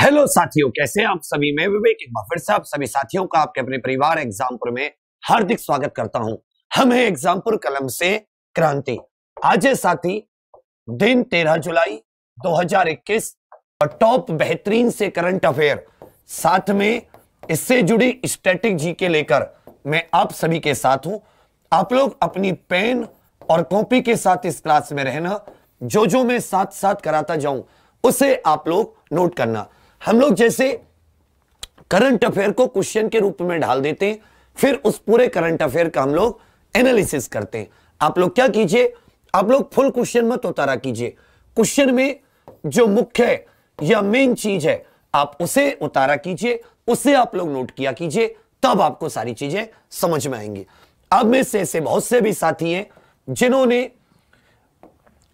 Hello साथियों कैसे आप सभी मैं विवेक एक बार फिर से आप सभी साथियों का आपके अपने परिवार एग्जामपुर में हार्दिक स्वागत करता हूं हम है एग्जामपुर कलम से क्रांति आज है साथी दिन 13 जुलाई 2021 और टॉप बेहतरीन से करंट अफेयर साथ में इससे जुड़ी स्टैटिक जी के लेकर मैं आप सभी के साथ हूं आप लोग अपनी पेन और कॉपी के साथ इस क्लास में रहना जो जो मैं साथ साथ कराता जाऊं उसे आप लोग नोट करना हम लोग जैसे करंट अफेयर को क्वेश्चन के रूप में ढाल देते हैं फिर उस पूरे करंट अफेयर का हम लोग एनालिसिस करते हैं आप लोग क्या कीजिए आप लोग फुल क्वेश्चन मत उतारा कीजिए क्वेश्चन में जो मुख्य है या मेन चीज है आप उसे उतारा कीजिए उसे आप लोग नोट किया कीजिए तब आपको सारी चीजें समझ में आएंगी अब में से ऐसे बहुत से भी साथी हैं जिन्होंने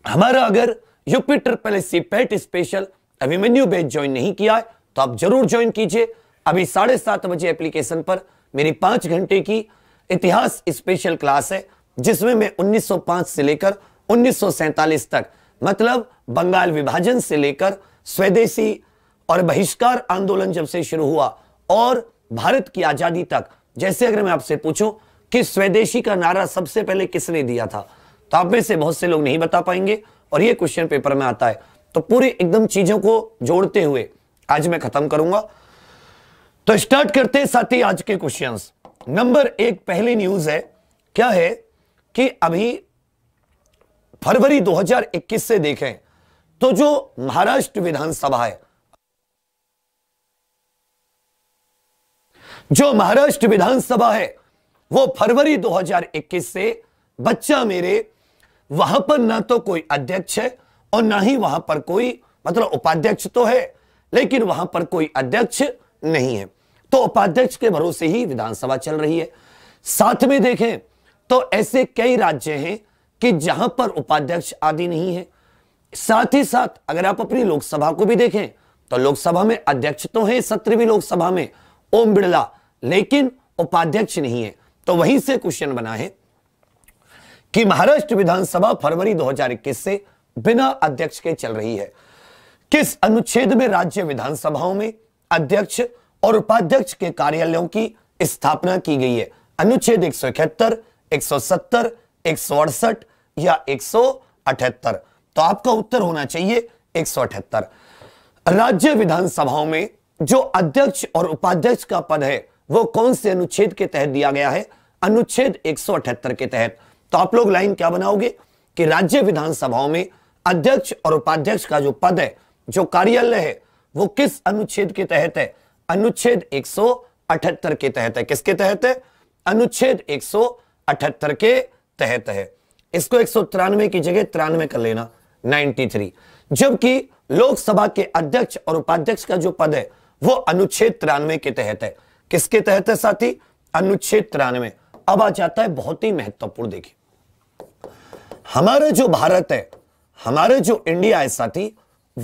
हमारा अगर UP triple C PET special अभी मेन्यू बेच ज्वाइन नहीं किया है तो आप जरूर ज्वाइन कीजिए अभी साढ़े सात बजे एप्लीकेशन पर मेरी पांच घंटे की इतिहास स्पेशल क्लास है जिसमें मैं 1905 से लेकर उन्नीस तक मतलब बंगाल विभाजन से लेकर स्वदेशी और बहिष्कार आंदोलन जब से शुरू हुआ और भारत की आजादी तक जैसे अगर मैं आपसे पूछूं कि स्वदेशी का नारा सबसे पहले किसने दिया था तो आप में से बहुत से लोग नहीं बता पाएंगे और यह क्वेश्चन पेपर में आता है तो पूरी एकदम चीजों को जोड़ते हुए आज मैं खत्म करूंगा तो स्टार्ट करते हैं साथ ही आज के क्वेश्चन नंबर एक पहली न्यूज है क्या है कि अभी फरवरी 2021 से देखें तो जो महाराष्ट्र विधानसभा है जो महाराष्ट्र विधानसभा है वो फरवरी 2021 से बच्चा मेरे वहां पर ना तो कोई अध्यक्ष है और ना ही वहां पर कोई मतलब उपाध्यक्ष तो है लेकिन वहां पर कोई अध्यक्ष नहीं है तो उपाध्यक्ष के भरोसे ही विधानसभा चल रही है साथ में देखें तो ऐसे कई राज्य हैं कि जहां पर उपाध्यक्ष आदि नहीं है साथ ही साथ अगर आप अपनी लोकसभा को भी देखें तो लोकसभा में अध्यक्ष तो है सत्रहवीं लोकसभा में ओम बिड़ला लेकिन उपाध्यक्ष नहीं है तो वहीं से क्वेश्चन बना है कि महाराष्ट्र विधानसभा फरवरी दो से बिना अध्यक्ष के चल रही है किस अनुच्छेद में राज्य विधानसभाओं में अध्यक्ष और उपाध्यक्ष के कार्यालयों की स्थापना की गई है अनुच्छेद एक सौ इकहत्तर एक सौ सत्तर एक सौ अड़सठ या एक सौ अठहत्तर तो आपका उत्तर होना चाहिए एक सौ अठहत्तर राज्य विधानसभाओं में जो अध्यक्ष और उपाध्यक्ष का पद है वो कौन से अनुच्छेद के तहत दिया गया है अनुच्छेद एक सौ अठहत्तर के तहत तो आप लोग लाइन क्या बनाओगे कि राज्य विधानसभाओं में अध्यक्ष और उपाध्यक्ष का जो पद है जो कार्यालय है वो किस अनुच्छेद के तहत है अनुच्छेद 178 के तहत है किसके तहत है अनुच्छेद 178 के तहत है इसको एक की जगह तिरानवे कर लेना 93 जबकि लोकसभा के अध्यक्ष और उपाध्यक्ष का जो पद है वो अनुच्छेद तिरानवे के तहत है किसके तहत है साथी अनुच्छेद तिरानवे अब आ जाता है बहुत ही महत्वपूर्ण देखिए हमारा जो भारत है हमारे जो इंडिया है साथी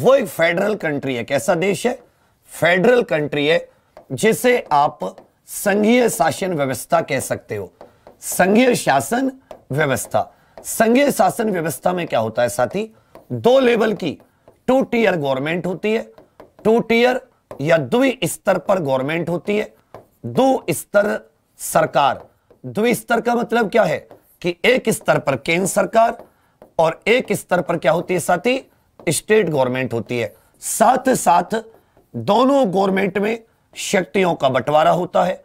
वो एक फेडरल कंट्री है कैसा देश है फेडरल कंट्री है जिसे आप संघीय शासन व्यवस्था कह सकते हो संघीय शासन व्यवस्था संघीय शासन व्यवस्था में क्या होता है साथी दो लेवल की टू टीयर गवर्नमेंट होती है टू टीयर या द्वि स्तर पर गवर्नमेंट होती है दो स्तर सरकार द्वि स्तर का मतलब क्या है कि एक स्तर पर केंद्र सरकार और एक स्तर पर क्या होती है साथी स्टेट गवर्नमेंट होती है साथ साथ दोनों गवर्नमेंट में शक्तियों का बंटवारा होता है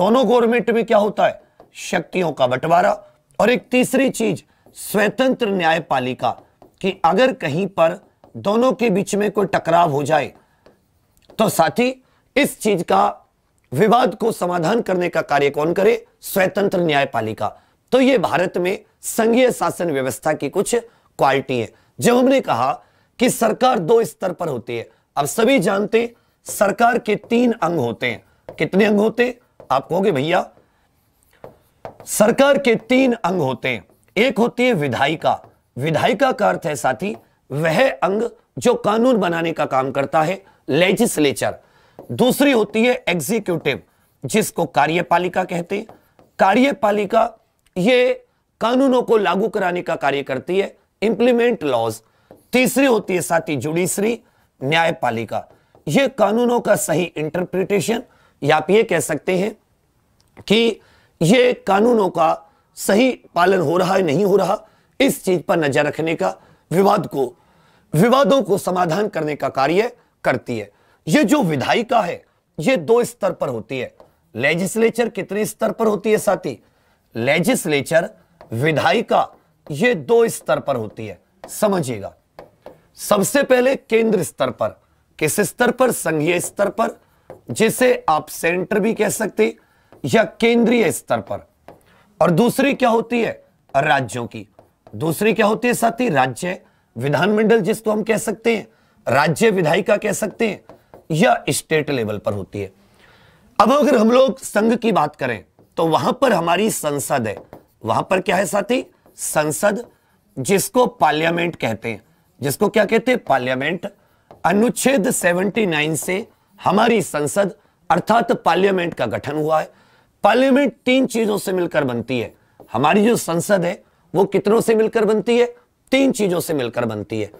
दोनों गवर्नमेंट में क्या होता है शक्तियों का बंटवारा और एक तीसरी चीज स्वतंत्र न्यायपालिका कि अगर कहीं पर दोनों के बीच में कोई टकराव हो जाए तो साथी इस चीज का विवाद को समाधान करने का कार्य कौन करे स्वतंत्र न्यायपालिका तो ये भारत में संघीय शासन व्यवस्था की कुछ क्वालिटी है जब हमने कहा कि सरकार दो स्तर पर होती है अब सभी जानते सरकार के तीन अंग होते हैं कितने अंग होते हैं आप कहोगे भैया सरकार के तीन अंग होते हैं एक होती है विधायिका विधायिका का अर्थ है साथी वह अंग जो कानून बनाने का काम करता है लेजिस्लेचर दूसरी होती है एग्जीक्यूटिव जिसको कार्यपालिका कहते हैं कार्यपालिका ये कानूनों को लागू कराने का कार्य करती है इंप्लीमेंट लॉज तीसरी होती है साथ ही जुडिशरी न्यायपालिका ये कानूनों का सही इंटरप्रिटेशन या आप ये कह सकते हैं कि ये कानूनों का सही पालन हो रहा है नहीं हो रहा इस चीज पर नजर रखने का विवाद को विवादों को समाधान करने का कार्य करती है ये जो विधायिका है ये दो स्तर पर होती है लेजिस्लेचर कितने स्तर पर होती है साथी लेजिस्लेचर विधायिका ये दो स्तर पर होती है समझिएगा सबसे पहले केंद्र स्तर पर किस स्तर पर संघीय स्तर पर जिसे आप सेंटर भी कह सकते या केंद्रीय स्तर पर और दूसरी क्या होती है राज्यों की दूसरी क्या होती है साथी राज्य विधानमंडल जिसको हम कह सकते हैं राज्य विधायिका कह सकते हैं या स्टेट लेवल पर होती है अब अगर हम लोग संघ की बात करें तो वहां पर हमारी संसद है वहां पर क्या है साथी संसद जिसको पार्लियामेंट कहते हैं जिसको क्या कहते हैं पार्लियामेंट अनुच्छेद 79 से हमारी संसद अर्थात पार्लियामेंट का गठन हुआ है पार्लियामेंट तीन चीजों से मिलकर बनती है हमारी जो संसद है वो कितनों से मिलकर बनती है तीन चीजों से मिलकर बनती है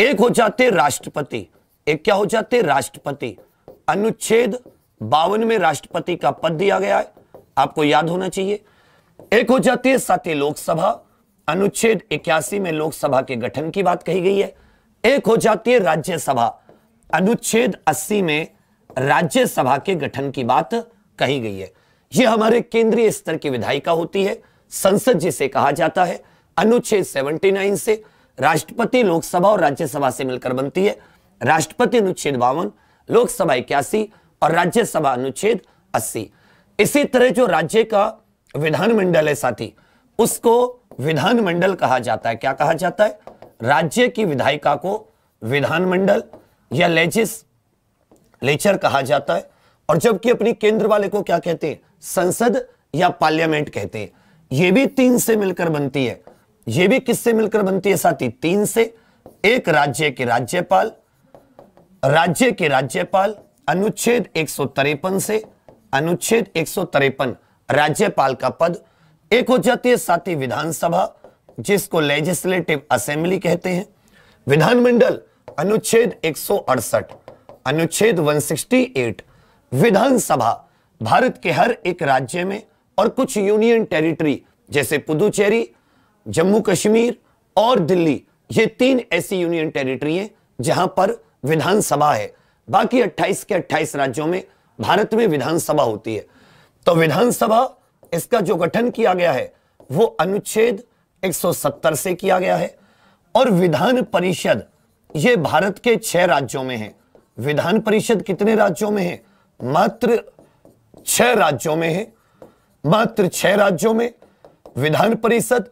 एक हो जाते राष्ट्रपति एक क्या हो जाते राष्ट्रपति अनुच्छेद बावन में राष्ट्रपति का पद दिया गया है आपको याद होना चाहिए एक हो जाती है साथी लोकसभा अनुच्छेद इक्यासी में लोकसभा के गठन की बात कही गई है एक हो जाती है राज्यसभा अनुच्छेद 80 में राज्यसभा के गठन की बात कही गई है यह हमारे केंद्रीय स्तर की विधायिका होती है संसद जिसे कहा जाता है अनुच्छेद 79 से राष्ट्रपति लोकसभा और राज्यसभा से मिलकर बनती है राष्ट्रपति अनुच्छेद बावन लोकसभा इक्यासी और राज्यसभा अनुच्छेद अस्सी इसी तरह जो राज्य का विधानमंडल है साथी उसको विधानमंडल कहा जाता है क्या कहा जाता है राज्य की विधायिका को विधानमंडल या लेजिस लेचर कहा जाता है और जबकि अपनी केंद्र वाले को क्या कहते हैं संसद या पार्लियामेंट कहते हैं यह भी तीन से मिलकर बनती है यह भी किससे मिलकर बनती है साथी तीन से एक राज्य के राज्यपाल राज्य के राज्यपाल अनुच्छेद एक से अनुच्छेद एक राज्यपाल का पद एक हो जाती है साथ ही विधानसभा जिसको लेजिस्लेटिव असेंबली कहते हैं विधानमंडल अनुच्छेद एक अनुच्छेद 168 विधानसभा भारत के हर एक राज्य में और कुछ यूनियन टेरिटरी जैसे पुदुचेरी जम्मू कश्मीर और दिल्ली ये तीन ऐसी यूनियन टेरिटरी हैं जहां पर विधानसभा है बाकी 28 के 28 राज्यों में भारत में विधानसभा होती है तो विधानसभा इसका जो गठन किया गया है वो अनुच्छेद 170 से किया गया है और विधान परिषद ये भारत के छह राज्यों में है विधान परिषद कितने राज्यों में है मात्र छह राज्यों में है मात्र छह राज्यों में विधान परिषद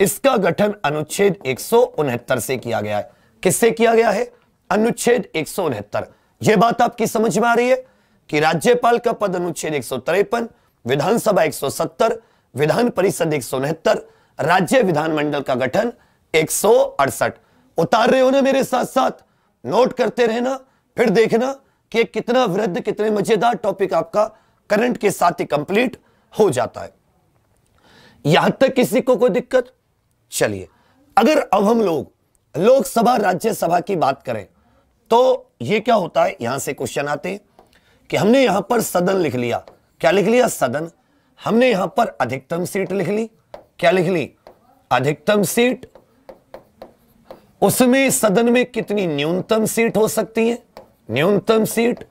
इसका गठन अनुच्छेद एक से किया गया है किससे किया गया है अनुच्छेद एक यह बात आपकी समझ में आ रही है कि राज्यपाल का पद अनुच्छेद एक विधानसभा 170 विधान परिषद एक राज्य विधानमंडल का गठन एक उतार रहे हो ना मेरे साथ साथ नोट करते रहना फिर देखना कि कितना वृद्ध कितने मजेदार टॉपिक आपका करंट के साथ ही कंप्लीट हो जाता है यहां तक किसी को कोई दिक्कत चलिए अगर अब हम लोग लोकसभा राज्यसभा की बात करें तो ये क्या होता है यहां से क्वेश्चन आते हैं कि हमने यहां पर सदन लिख लिया क्या लिख लिया सदन हमने यहां पर अधिकतम सीट लिख ली क्या लिख ली अधिकतम सीट उसमें सदन में कितनी न्यूनतम सीट हो सकती है न्यूनतम सीट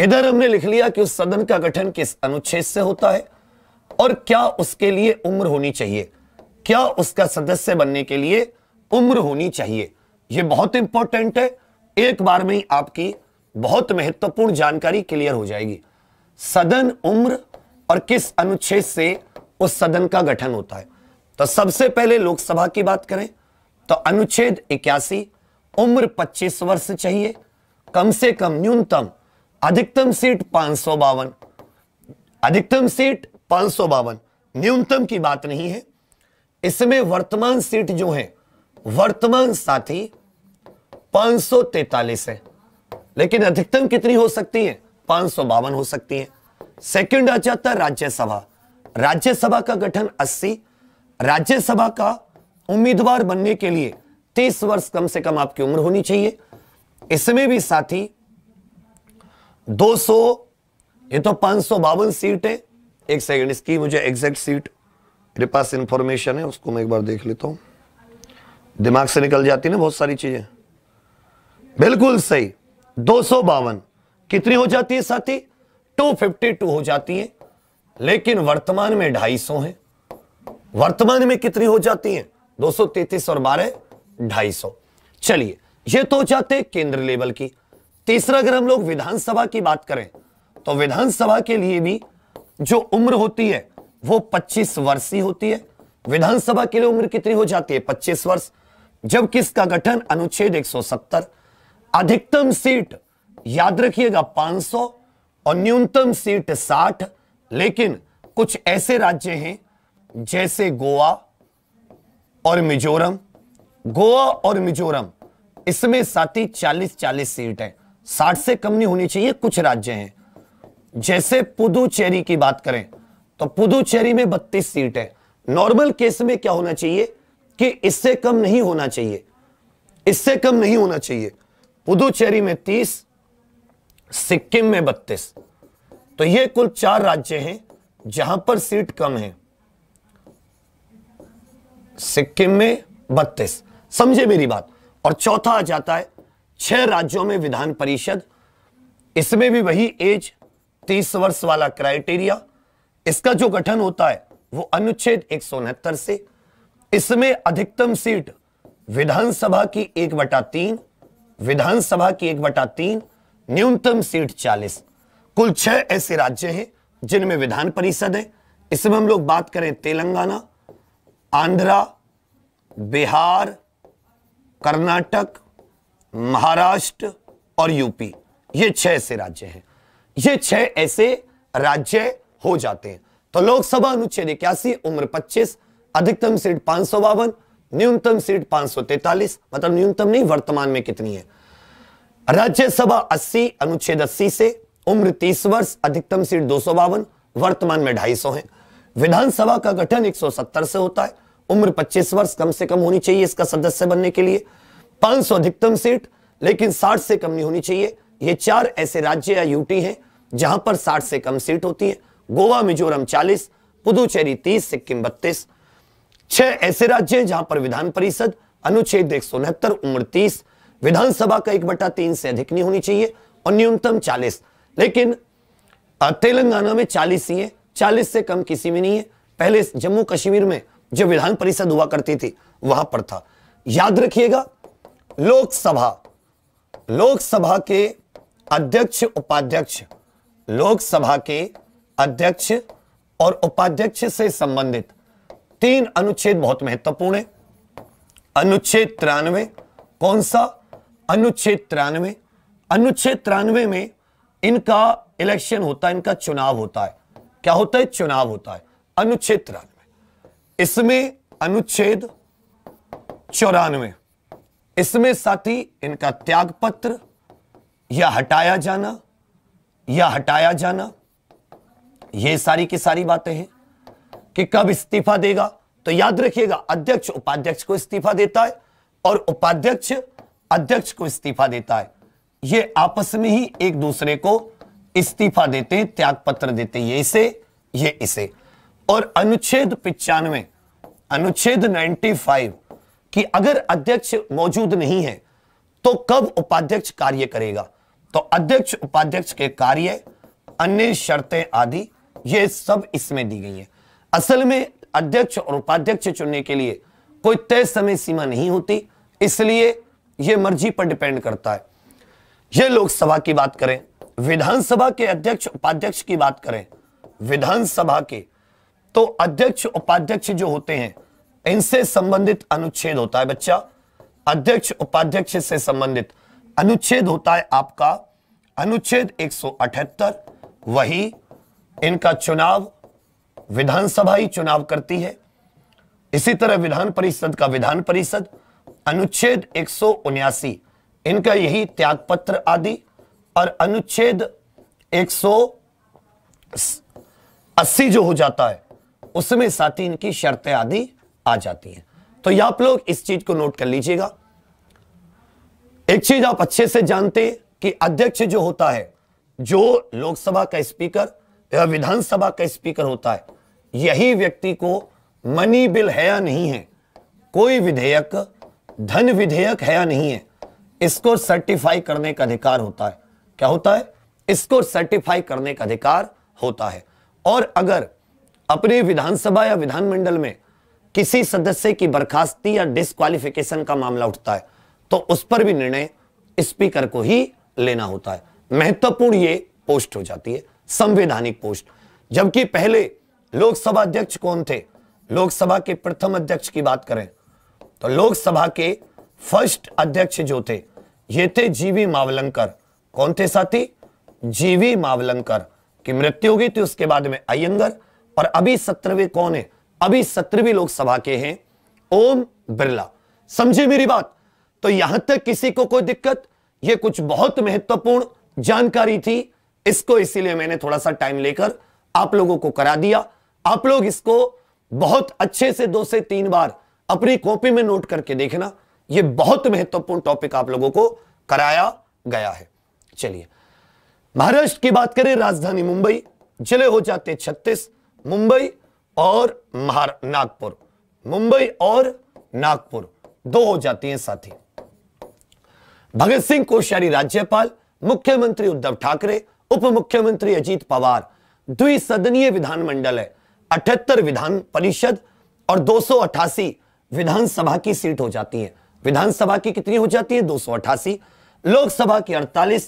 इधर हमने लिख लिया कि उस सदन का गठन किस अनुच्छेद से होता है और क्या उसके लिए उम्र होनी चाहिए क्या उसका सदस्य बनने के लिए उम्र होनी चाहिए यह बहुत इंपॉर्टेंट है एक बार में ही आपकी बहुत महत्वपूर्ण जानकारी क्लियर हो जाएगी सदन उम्र और किस अनुच्छेद से उस सदन का गठन होता है तो सबसे पहले लोकसभा की बात करें तो अनुच्छेद इक्यासी उम्र 25 वर्ष चाहिए कम से कम न्यूनतम अधिकतम सीट पांच अधिकतम सीट पांच न्यूनतम की बात नहीं है इसमें वर्तमान सीट जो है वर्तमान साथी तैतालीस है लेकिन अधिकतम कितनी हो सकती है पांच सौ बावन हो सकती है सेकेंड आ जाता है राज्यसभा राज्यसभा का गठन 80 राज्यसभा का उम्मीदवार बनने के लिए 30 वर्ष कम से कम आपकी उम्र होनी चाहिए इसमें भी साथी 200 ये तो पांच सौ बावन सीट है एक सेकेंड इसकी मुझे एग्जैक्ट सीट मेरे पास इंफॉर्मेशन है उसको मैं एक बार देख लेता हूं दिमाग से निकल जाती ना बहुत सारी चीजें बिल्कुल सही दो सौ बावन कितनी हो जाती है साथी 252 हो जाती है लेकिन वर्तमान में 250 है वर्तमान में कितनी हो जाती है 233 और 12 250 चलिए ये तो जाते केंद्र लेवल की तीसरा अगर हम लोग विधानसभा की बात करें तो विधानसभा के लिए भी जो उम्र होती है वो 25 वर्ष ही होती है विधानसभा के लिए उम्र कितनी हो जाती है 25 वर्ष जब किसका गठन अनुच्छेद 170 अधिकतम सीट याद रखिएगा 500 और न्यूनतम सीट 60 लेकिन कुछ ऐसे राज्य हैं जैसे गोवा और मिजोरम गोवा और मिजोरम इसमें साथी 40-40 सीट है 60 से कम नहीं होनी चाहिए कुछ राज्य हैं जैसे पुदुचेरी की बात करें तो पुदुचेरी में 32 सीट है नॉर्मल केस में क्या होना चाहिए कि इससे कम नहीं होना चाहिए इससे कम नहीं होना चाहिए पुदुचेरी में तीस सिक्किम में बत्तीस तो ये कुल चार राज्य हैं जहां पर सीट कम है सिक्किम में बत्तीस समझे मेरी बात और चौथा आ जाता है छह राज्यों में विधान परिषद इसमें भी वही एज तीस वर्ष वाला क्राइटेरिया इसका जो गठन होता है वो अनुच्छेद एक से इसमें अधिकतम सीट विधानसभा की एक बटा तीन विधानसभा की एक बटा तीन न्यूनतम सीट चालीस कुल छह ऐसे राज्य हैं जिनमें विधान परिषद है इसमें हम लोग बात करें तेलंगाना आंध्रा बिहार कर्नाटक महाराष्ट्र और यूपी ये छह ऐसे राज्य हैं ये छह ऐसे राज्य हो जाते हैं तो लोकसभा अनुच्छेद इक्यासी उम्र 25 अधिकतम सीट पांच सौ बावन न्यूनतम सीट पांच मतलब न्यूनतम नहीं वर्तमान में कितनी है राज्यसभा 80 अनुच्छेद 80 से उम्र 30 वर्ष अधिकतम सीट दो वर्तमान में 250 है विधानसभा का गठन 170 से होता है उम्र 25 वर्ष कम से कम होनी चाहिए इसका सदस्य बनने के लिए 500 अधिकतम सीट लेकिन 60 से कम नहीं होनी चाहिए ये चार ऐसे राज्य या यूटी हैं जहां पर 60 से कम सीट होती है गोवा मिजोरम चालीस पुदुचेरी तीस सिक्किम बत्तीस छह ऐसे राज्य हैं जहां पर विधान परिषद अनुच्छेद एक सौ उनहत्तर उनतीस विधानसभा का एक बटा तीन से अधिक नहीं होनी चाहिए और न्यूनतम चालीस लेकिन तेलंगाना में चालीस ही है चालीस से कम किसी में नहीं है पहले जम्मू कश्मीर में जो विधान परिषद हुआ करती थी वहां पर था याद रखिएगा लोकसभा लोकसभा के अध्यक्ष उपाध्यक्ष लोकसभा के अध्यक्ष और उपाध्यक्ष से संबंधित तीन अनुच्छेद बहुत महत्वपूर्ण है अनुच्छेद तिरानवे कौन सा अनुच्छेद तिरानवे अनुच्छेद तिरानवे में इनका इलेक्शन होता है इनका चुनाव होता है क्या होता है चुनाव होता है अनुच्छेद तिरानवे इसमें अनुच्छेद चौरानवे इसमें साथी इनका त्याग पत्र या हटाया जाना या हटाया जाना ये सारी की सारी बातें हैं कि कब इस्तीफा देगा तो याद रखिएगा अध्यक्ष उपाध्यक्ष को इस्तीफा देता है और उपाध्यक्ष अध्यक्ष को इस्तीफा देता है ये आपस में ही एक दूसरे को इस्तीफा देते हैं त्याग पत्र देते हैं ये इसे ये इसे और अनुच्छेद पिचानवे अनुच्छेद 95 कि अगर अध्यक्ष मौजूद नहीं है तो कब उपाध्यक्ष कार्य करेगा तो अध्यक्ष उपाध्यक्ष के कार्य अन्य शर्तें आदि ये सब इसमें दी गई है असल में अध्यक्ष और उपाध्यक्ष चुनने के लिए कोई तय समय सीमा नहीं होती इसलिए यह मर्जी पर डिपेंड करता है यह लोकसभा की बात करें विधानसभा के अध्यक्ष उपाध्यक्ष की बात करें विधानसभा के तो अध्यक्ष उपाध्यक्ष जो होते हैं इनसे संबंधित अनुच्छेद होता है बच्चा अध्यक्ष उपाध्यक्ष से संबंधित अनुच्छेद होता है आपका अनुच्छेद 178 वही इनका चुनाव विधानसभा ही चुनाव करती है इसी तरह विधान परिषद का विधान परिषद अनुच्छेद एक इनका यही त्यागपत्र आदि और अनुच्छेद 180 जो हो जाता है उसमें साथ ही इनकी शर्तें आदि आ जाती हैं तो यह आप लोग इस चीज को नोट कर लीजिएगा एक चीज आप अच्छे से जानते कि अध्यक्ष जो होता है जो लोकसभा का स्पीकर या विधानसभा का स्पीकर होता है यही व्यक्ति को मनी बिल है या नहीं है कोई विधेयक धन विधेयक है या नहीं है इसको सर्टिफाई करने का अधिकार होता है क्या होता है इसको सर्टिफाई करने का अधिकार होता है और अगर अपने विधानसभा या विधानमंडल में किसी सदस्य की बर्खास्ती या डिस्कालिफिकेशन का मामला उठता है तो उस पर भी निर्णय स्पीकर को ही लेना होता है महत्वपूर्ण ये पोस्ट हो जाती है संवैधानिक पोस्ट जबकि पहले लोकसभा अध्यक्ष कौन थे लोकसभा के प्रथम अध्यक्ष की बात करें तो लोकसभा के फर्स्ट अध्यक्ष जो थे ये थे जीवी मावलंकर कौन थे साथी जीवी मावलंकर की मृत्यु हो गई थी उसके बाद में अयंगर और अभी सत्रहवीं कौन है अभी सत्रहवीं लोकसभा के हैं ओम बिरला समझे मेरी बात तो यहां तक किसी को कोई दिक्कत यह कुछ बहुत महत्वपूर्ण जानकारी थी इसको इसीलिए मैंने थोड़ा सा टाइम लेकर आप लोगों को करा दिया आप लोग इसको बहुत अच्छे से दो से तीन बार अपनी कॉपी में नोट करके देखना यह बहुत महत्वपूर्ण टॉपिक आप लोगों को कराया गया है चलिए महाराष्ट्र की बात करें राजधानी मुंबई जिले हो जाते छत्तीस मुंबई और नागपुर मुंबई और नागपुर दो हो जाती हैं साथी भगत सिंह कोश्यारी राज्यपाल मुख्यमंत्री उद्धव ठाकरे उप मुख्यमंत्री अजीत पवार द्विसदनीय विधानमंडल है अठहत्तर विधान परिषद और दो विधानसभा की सीट हो जाती है विधानसभा की कितनी हो जाती है दो लोकसभा की 48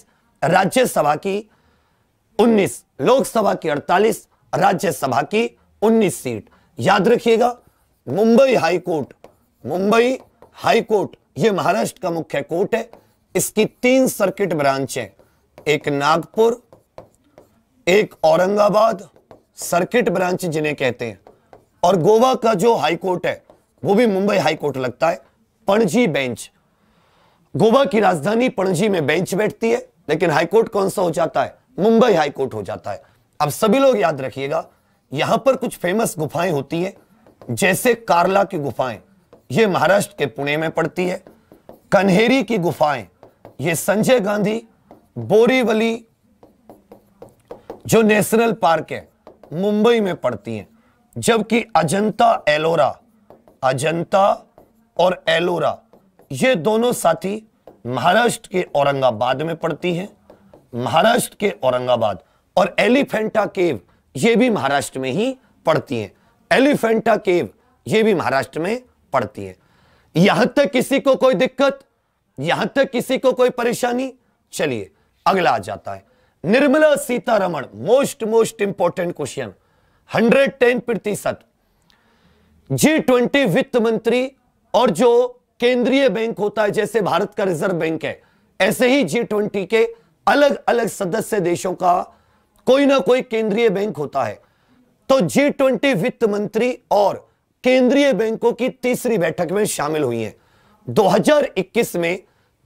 राज्यसभा की 19 लोकसभा की 48 राज्यसभा की 19 सीट याद रखिएगा Mumbai high court Mumbai high court यह महाराष्ट्र का मुख्य कोर्ट है इसकी तीन सर्किट ब्रांच है एक नागपुर एक औरंगाबाद सर्किट ब्रांच जिन्हें कहते हैं और गोवा का जो हाई कोर्ट है वो भी मुंबई हाई कोर्ट लगता है पणजी बेंच गोवा की राजधानी पणजी में बेंच बैठती है लेकिन हाई कोर्ट कौन सा हो जाता है मुंबई हाई कोर्ट हो जाता है अब सभी लोग याद रखिएगा यहां पर कुछ फेमस गुफाएं होती हैं जैसे कारला की गुफाएं ये महाराष्ट्र के पुणे में पड़ती है कन्हेरी की गुफाएं ये संजय गांधी बोरीवली जो नेशनल पार्क है मुंबई में पड़ती हैं जबकि अजंता एलोरा अजंता और एलोरा ये दोनों साथी महाराष्ट्र के औरंगाबाद में पड़ती हैं महाराष्ट्र के औरंगाबाद और एलिफेंटा केव ये भी महाराष्ट्र में ही पड़ती हैं एलिफेंटा केव ये भी महाराष्ट्र में पड़ती है यहां तक किसी को कोई दिक्कत यहां तक किसी को कोई परेशानी चलिए अगला आ जाता है Nirmala Sitharaman most most important question 110 प्रतिशत जी ट्वेंटी वित्त मंत्री और जो केंद्रीय बैंक होता है जैसे भारत का रिजर्व बैंक है ऐसे ही जी ट्वेंटी के अलग अलग सदस्य देशों का कोई ना कोई केंद्रीय बैंक होता है तो जी ट्वेंटी वित्त मंत्री और केंद्रीय बैंकों की तीसरी बैठक में शामिल हुई है 2021 में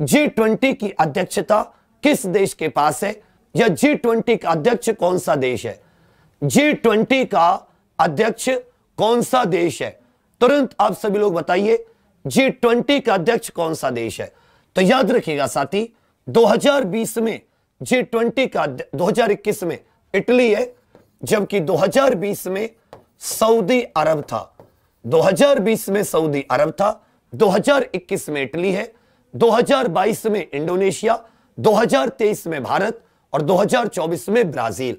जी ट्वेंटी की अध्यक्षता किस देश के पास है या जी ट्वेंटी का अध्यक्ष कौन सा देश है जी ट्वेंटी का अध्यक्ष कौन सा देश है तुरंत आप सभी लोग बताइए जी ट्वेंटी का अध्यक्ष कौन सा देश है तो याद रखिएगा साथी 2020 में जी ट्वेंटी का 2021 में इटली है जबकि 2020 में सऊदी अरब था 2020 में सऊदी अरब था 2021 में इटली है 2022 में इंडोनेशिया 2023 में भारत और 2024 में ब्राजील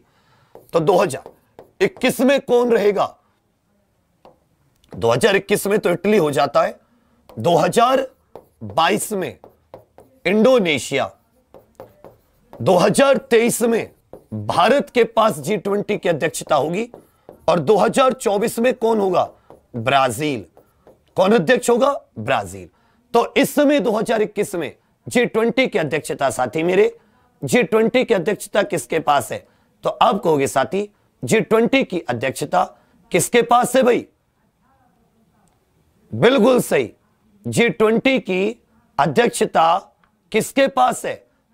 तो 2021 में कौन रहेगा 2021 में तो इटली हो जाता है 2022 में इंडोनेशिया 2023 में भारत के पास जी ट्वेंटी की अध्यक्षता होगी और 2024 में कौन होगा ब्राजील कौन अध्यक्ष होगा ब्राजील तो इस समय 2021 में जी ट्वेंटी की अध्यक्षता साथी मेरे जी ट्वेंटी की अध्यक्षता किसके पास है तो अब कहोगे साथी जी ट्वेंटी की अध्यक्षता किसके पास है भाई बिल्कुल सही जी ट्वेंटी की अध्यक्षता किसके पास है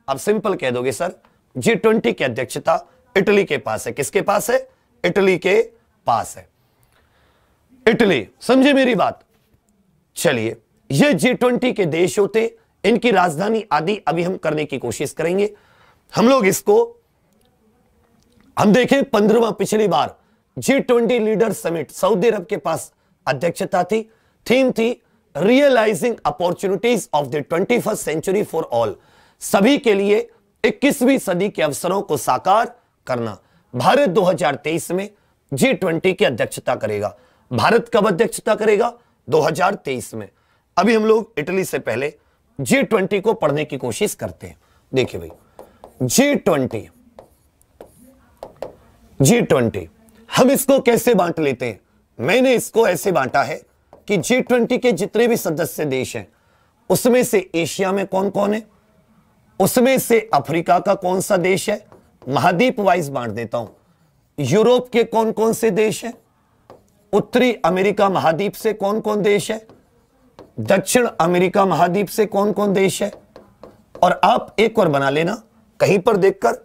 अब सिंपल कह दोगे सर जी ट्वेंटी की अध्यक्षता इटली के पास है किसके पास है इटली के पास है इटली समझे मेरी बात चलिए ये जी ट्वेंटी के देश होते इनकी राजधानी आदि अभी हम करने की कोशिश करेंगे हम लोग इसको हम देखें पंद्रवा पिछली बार G twenty leader summit Saudi Arab के पास अध्यक्षता थी थीम थी realising opportunities of the twenty first century for all सभी के लिए 21वीं सदी के अवसरों को साकार करना भारत 2023 में जी ट्वेंटी की अध्यक्षता करेगा भारत कब अध्यक्षता करेगा 2023 में अभी हम लोग इटली से पहले जी ट्वेंटी को पढ़ने की कोशिश करते हैं देखिए भाई जी ट्वेंटी जी ट्वेंटी हम इसको कैसे बांट लेते हैं मैंने इसको ऐसे बांटा है कि जी ट्वेंटी के जितने भी सदस्य देश हैं उसमें से एशिया में कौन कौन है उसमें से अफ्रीका का कौन सा देश है महाद्वीप वाइज बांट देता हूं यूरोप के कौन कौन से देश हैं उत्तरी अमेरिका महाद्वीप से कौन कौन देश है दक्षिण अमेरिका महाद्वीप से कौन कौन देश है और आप एक और बना लेना कहीं पर देखकर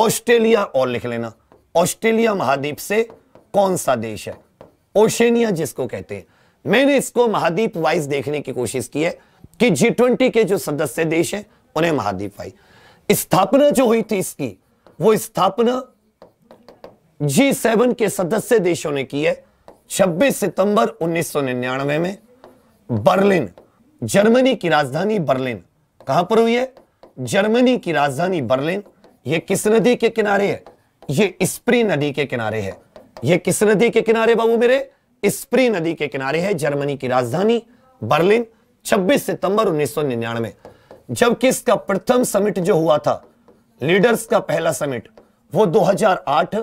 ऑस्ट्रेलिया और लिख लेना ऑस्ट्रेलिया महाद्वीप से कौन सा देश है ओशेनिया जिसको कहते हैं मैंने इसको महाद्वीप वाइज देखने की कोशिश की है कि जी के जो सदस्य देश हैं उन्हें महाद्वीप वाइज स्थापना जो हुई थी इसकी वो स्थापना जी सेवन के सदस्य देशों ने की है 26 सितंबर 1999 में बर्लिन जर्मनी की राजधानी बर्लिन कहां पर हुई है जर्मनी की राजधानी बर्लिन ये किस नदी के किनारे है ये स्प्री नदी के किनारे है ये किस नदी के किनारे बाबू मेरे स्प्री नदी के किनारे है जर्मनी की राजधानी बर्लिन 26 सितंबर 1999 जबकि इसका प्रथम समिट जो हुआ था लीडर्स का पहला समिट वो 2008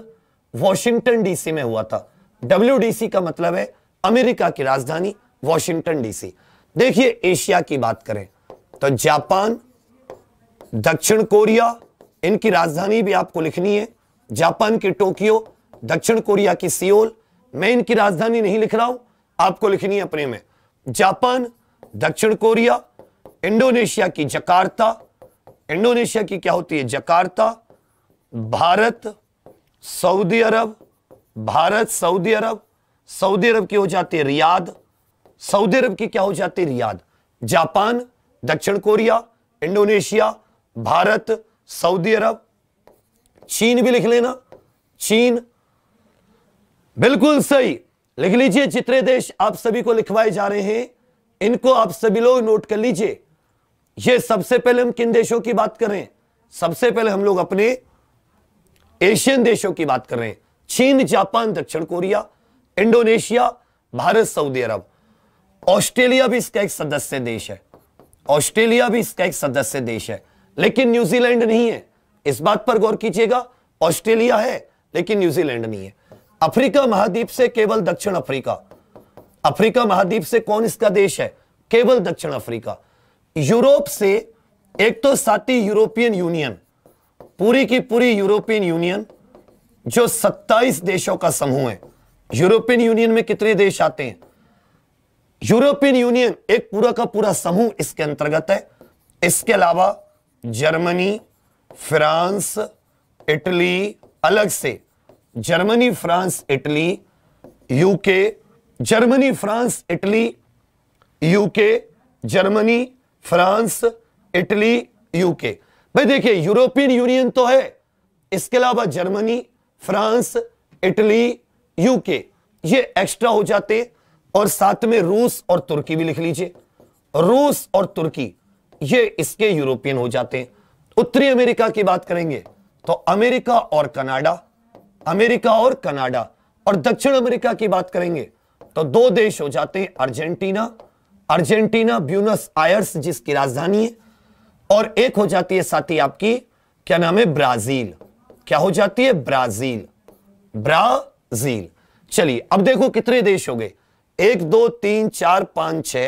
वॉशिंगटन डीसी में हुआ था डीसी का मतलब है अमेरिका की राजधानी वॉशिंगटन डीसी देखिए एशिया की बात करें तो जापान दक्षिण कोरिया इनकी राजधानी भी आपको लिखनी है जापान की टोक्यो दक्षिण कोरिया की सियोल मैं इनकी राजधानी नहीं लिख रहा हूं आपको लिखनी है अपने में जापान दक्षिण कोरिया इंडोनेशिया की जकार्ता इंडोनेशिया की क्या होती है Jakarta Bharat Saudi Arab Bharat Saudi Arab Saudi Arab की हो जाती है रियाद सऊदी अरब की क्या हो जाती है रियाद जापान दक्षिण Korea Indonesia Bharat Saudi Arab चीन भी लिख लेना चीन बिल्कुल सही लिख लीजिए जितने देश आप सभी को लिखवाए जा रहे हैं इनको आप सभी लोग नोट कर लीजिए ये सबसे पहले हम किन देशों की बात करें सबसे पहले हम लोग अपने एशियन देशों की बात कर रहे हैं चीन जापान दक्षिण Korea Indonesia Bharat Saudi Arab Australia भी इसका एक सदस्य देश है ऑस्ट्रेलिया भी इसका एक सदस्य देश है लेकिन न्यूजीलैंड नहीं है इस बात पर गौर कीजिएगा ऑस्ट्रेलिया है लेकिन न्यूजीलैंड नहीं है अफ्रीका महाद्वीप से केवल दक्षिण अफ्रीका अफ्रीका महाद्वीप से कौन इसका देश है केवल दक्षिण अफ्रीका यूरोप से एक तो साथी यूरोपियन यूनियन पूरी की पूरी यूरोपियन यूनियन जो 27 देशों का समूह है यूरोपियन यूनियन में कितने देश आते हैं यूरोपियन यूनियन एक पूरा का पूरा समूह इसके अंतर्गत है इसके अलावा जर्मनी फ्रांस इटली अलग से Germany France Italy UK Germany France Italy UK Germany France Italy UK भाई देखिए यूरोपियन यूनियन तो है इसके अलावा जर्मनी फ्रांस इटली यूके ये एक्स्ट्रा हो जाते और साथ में रूस और तुर्की भी लिख लीजिए रूस और तुर्की ये इसके यूरोपियन हो जाते हैं उत्तरी अमेरिका की बात करेंगे तो अमेरिका और कनाडा अमेरिका और कनाडा और दक्षिण अमेरिका की बात करेंगे तो दो देश हो जाते हैं अर्जेंटीना अर्जेंटीना ब्यूनस आयर्स जिसकी राजधानी है और एक हो जाती है साथी आपकी क्या नाम है ब्राजील क्या हो जाती है ब्राजील ब्राजील चलिए अब देखो कितने देश हो गए एक दो तीन चार पांच छ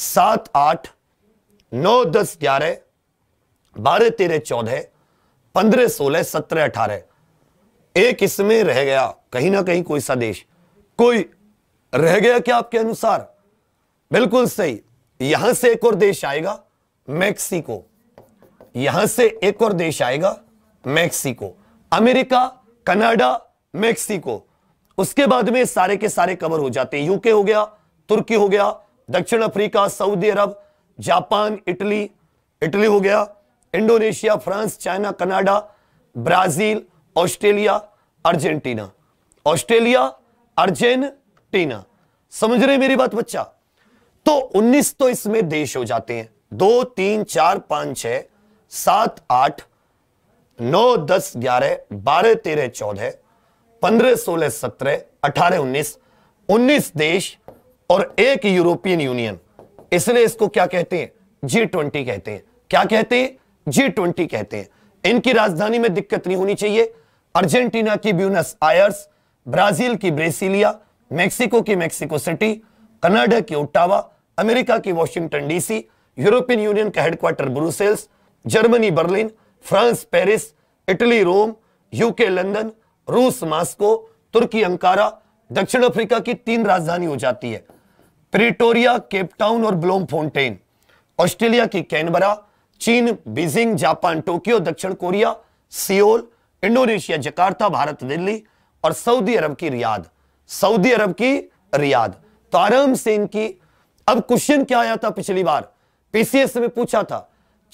सात आठ नौ दस ग्यारह बारह तेरह चौदह पंद्रह सोलह सत्रह अठारह एक इसमें रह गया कहीं ना कहीं कोई सा देश कोई रह गया क्या आपके अनुसार बिल्कुल सही यहां से एक और देश आएगा मैक्सिको यहां से एक और देश आएगा मैक्सिको अमेरिका कनाडा मैक्सिको उसके बाद में सारे के सारे कवर हो जाते हैं यूके हो गया तुर्की हो गया दक्षिण Africa Saudi Arab Japan Italy Italy हो गया Indonesia France China Canada Brazil Australia Argentina Australia Argentina समझ रहे मेरी बात बच्चा तो 19 तो इसमें देश हो जाते हैं दो तीन चार पांच छ सात आठ नौ दस ग्यारह बारह तेरह चौदह पंद्रह सोलह सत्रह अठारह उन्नीस उन्नीस देश और एक यूरोपियन यूनियन इसलिए इसको क्या कहते हैं जी ट्वेंटी कहते हैं क्या कहते हैं जी ट्वेंटी कहते हैं इनकी राजधानी में दिक्कत नहीं होनी चाहिए अर्जेंटीना की ब्यूनस आयर्स ब्राजील की ब्रेसिलिया मेक्सिको की मेक्सिको सिटी कनाडा की ओटावा अमेरिका की वॉशिंगटन डीसी यूरोपियन यूनियन का headquarter Brussels Germany Berlin France Paris Italy Rome UK London रूस मास्को तुर्की अंकारा दक्षिण अफ्रीका की तीन राजधानी हो जाती है प्रिटोरिया केपटाउन और ब्लोम फोन्टेन ऑस्ट्रेलिया की कैनबरा चीन बीजिंग जापान टोक्यो दक्षिण Korea Seoul Indonesia Jakarta Bharat Delhi और सऊदी अरब की रियाद सऊदी अरब की रियाद तो आराम से इनकी अब क्वेश्चन क्या आया था पिछली बार पीसीएस में पूछा था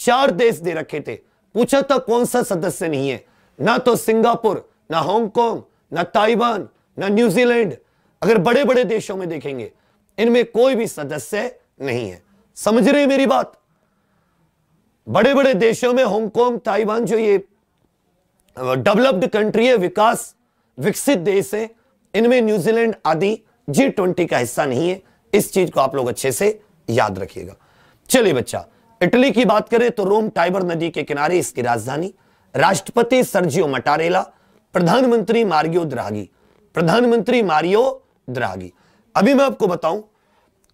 चार देश दे रखे थे पूछा था कौन सा सदस्य नहीं है ना तो सिंगापुर ना हांगकॉन्ग ना ताइवान ना न्यूजीलैंड अगर बड़े बड़े देशों में देखेंगे इनमें कोई भी सदस्य नहीं है समझ रहे मेरी बात बड़े बड़े देशों में हांगकॉन्ग ताइवान जो ये डेवलप्ड कंट्री है विकास विकसित देश है इनमें न्यूजीलैंड आदि जी ट्वेंटी का हिस्सा नहीं है इस चीज को आप लोग अच्छे से याद रखिएगा चलिए बच्चा इटली की बात करें तो रोम टाइबर नदी के किनारे इसकी राजधानी राष्ट्रपति सर्जियो मटारेला प्रधानमंत्री मारियो द्रागी प्रधानमंत्री मारियो द्रागी अभी मैं आपको बताऊं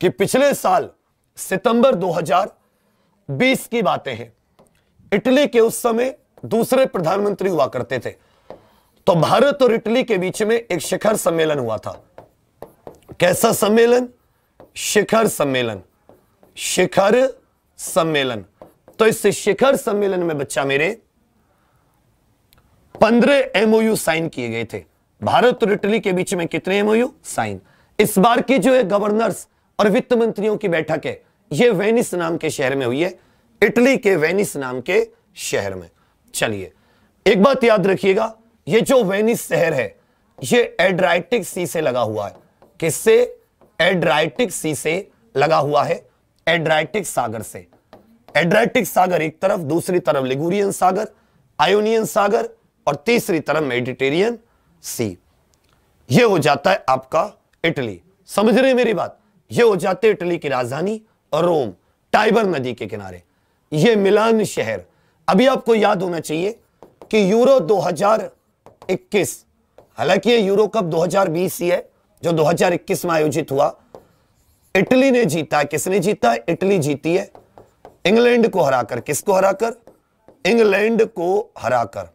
कि पिछले साल सितंबर 2020 की बातें हैं इटली के उस समय दूसरे प्रधानमंत्री हुआ करते थे तो भारत और इटली के बीच में एक शिखर सम्मेलन हुआ था कैसा सम्मेलन शिखर सम्मेलन शिखर सम्मेलन तो इस शिखर सम्मेलन में बच्चा मेरे पंद्रह एमओयू साइन किए गए थे भारत और इटली के बीच में कितने एमओयू साइन इस बार की जो है गवर्नर्स और वित्त मंत्रियों की बैठक है ये वेनिस नाम के शहर में हुई है इटली के वेनिस नाम के शहर में चलिए एक बात याद रखिएगा ये जो वेनिस शहर है ये एड्राइटिक सी से लगा हुआ है किससे एड्राइटिक सी से लगा हुआ है एड्राइटिक सागर से एड्राइटिक सागर एक तरफ दूसरी तरफ लिगुरियन सागर आयोनियन सागर और तीसरी तरफ मेडिटेरियन सी ये हो जाता है आपका इटली समझ रहे मेरी बात ये हो जाते इटली की राजधानी और रोम टाइबर नदी के किनारे ये मिलान शहर अभी आपको याद होना चाहिए कि यूरो 2021 हालांकि ये यूरो कप 2020 ही है जो 2021 में आयोजित हुआ इटली ने जीता किसने जीता इटली जीती है इंग्लैंड को हराकर किसको हराकर इंग्लैंड को हराकर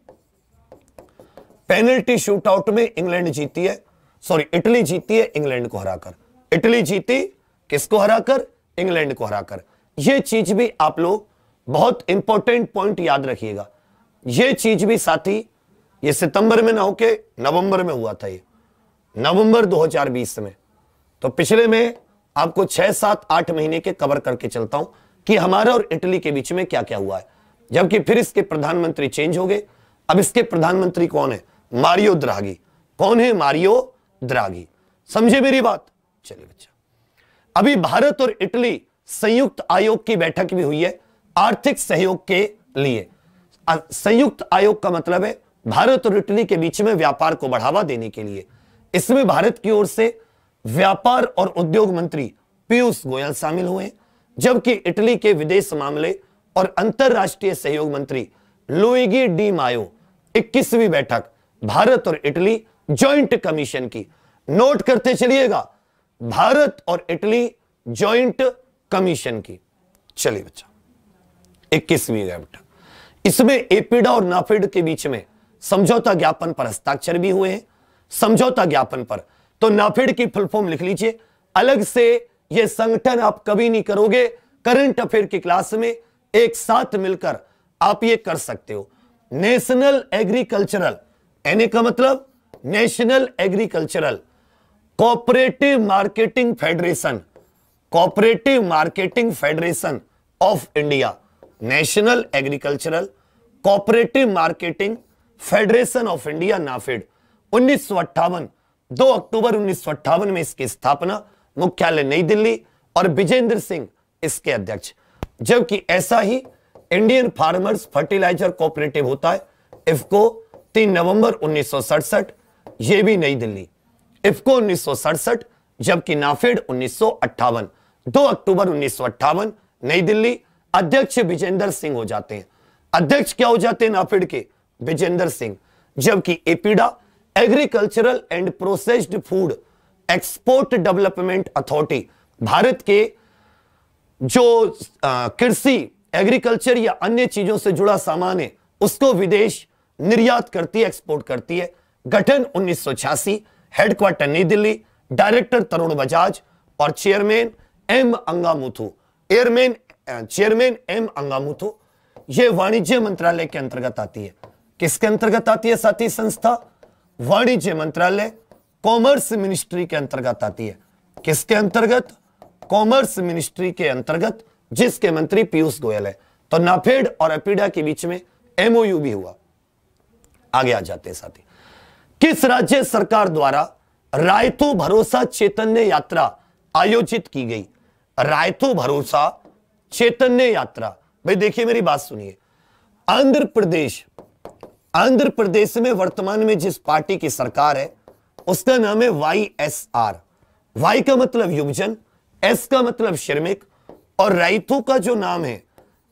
पेनल्टी शूटआउट में इंग्लैंड जीती है सॉरी इटली जीती है इंग्लैंड को हराकर इटली जीती किसको हराकर इंग्लैंड को हराकर यह चीज भी आप लोग बहुत इंपॉर्टेंट पॉइंट याद रखिएगा यह चीज भी साथी ये सितंबर में ना होके नवंबर में हुआ था ये नवंबर 2020 में तो पिछले में आपको छह सात आठ महीने के कवर करके चलता हूं कि हमारे और इटली के बीच में क्या क्या हुआ है जबकि फिर इसके प्रधानमंत्री चेंज हो गए अब इसके प्रधानमंत्री कौन है मारियो द्रागी कौन है मारियो द्रागी समझे मेरी बात चलिए बच्चा अभी भारत और इटली संयुक्त आयोग की बैठक भी हुई है आर्थिक सहयोग के लिए संयुक्त आयोग का मतलब है भारत और इटली के बीच में व्यापार को बढ़ावा देने के लिए इसमें भारत की ओर से व्यापार और उद्योग मंत्री पीयूष गोयल शामिल हुए जबकि इटली के विदेश मामले और अंतरराष्ट्रीय सहयोग मंत्री लुइगी डी मायो 21वीं बैठक भारत और इटली ज्वाइंट कमीशन की नोट करते चलिएगा भारत और इटली ज्वाइंट कमीशन की चलिए बच्चा इक्कीसवीं बेटा इसमें एपिडा और नाफेड के बीच में समझौता ज्ञापन पर हस्ताक्षर भी हुए हैं समझौता ज्ञापन पर तो नाफेड की फुल फॉर्म लिख लीजिए अलग से यह संगठन आप कभी नहीं करोगे करंट अफेयर की क्लास में एक साथ मिलकर आप ये कर सकते हो नेशनल एग्रीकल्चरल एने का मतलब national agricultural cooperative marketing federation cooperative marketing federation of India national agricultural cooperative marketing federation of India NAFED उन्नीस दो अक्टूबर उन्नीस में इसकी स्थापना मुख्यालय नई दिल्ली और विजेंद्र सिंह इसके अध्यक्ष जबकि ऐसा ही इंडियन फार्मर्स फर्टिलाइजर कोऑपरेटिव होता है इफको 3 नवंबर उन्नीस ये भी नई दिल्ली इफको उन्नीस जबकि नाफेड उन्नीस दो अक्टूबर उन्नीस नई दिल्ली अध्यक्ष विजेंद्र सिंह हो जाते हैं अध्यक्ष क्या हो जाते हैं नाफेड के विजेंद्र सिंह जबकि APEDA agricultural and processed food export development authority Bharat के जो कृषि एग्रीकल्चर या अन्य चीजों से जुड़ा सामान है उसको विदेश निर्यात करती है एक्सपोर्ट करती है गठन उन्नीस हेडक्वार्टर नई दिल्ली डायरेक्टर तरुण बजाज और chairman M Angamuthu airman chairman M Angamuthu यह वाणिज्य मंत्रालय के अंतर्गत आती है किसके अंतर्गत आती है साथी संस्था वाणिज्य मंत्रालय कॉमर्स मिनिस्ट्री के अंतर्गत आती है किसके अंतर्गत कॉमर्स मिनिस्ट्री के अंतर्गत जिसके मंत्री पीयूष गोयल है तो नाफेड और अपीडा के बीच में एमओयू भी हुआ आगे आ जाते हैं साथी किस राज्य सरकार द्वारा रायतो भरोसा चैतन्य यात्रा आयोजित की गई रायतो भरोसा चैतन्य यात्रा भाई देखिए मेरी बात सुनिए आंध्र प्रदेश आंध्र प्रदेश में वर्तमान में जिस पार्टी की सरकार है उसका नाम है वाई एस आर वाई का मतलब युवजन एस का मतलब श्रमिक और रायतो का जो नाम है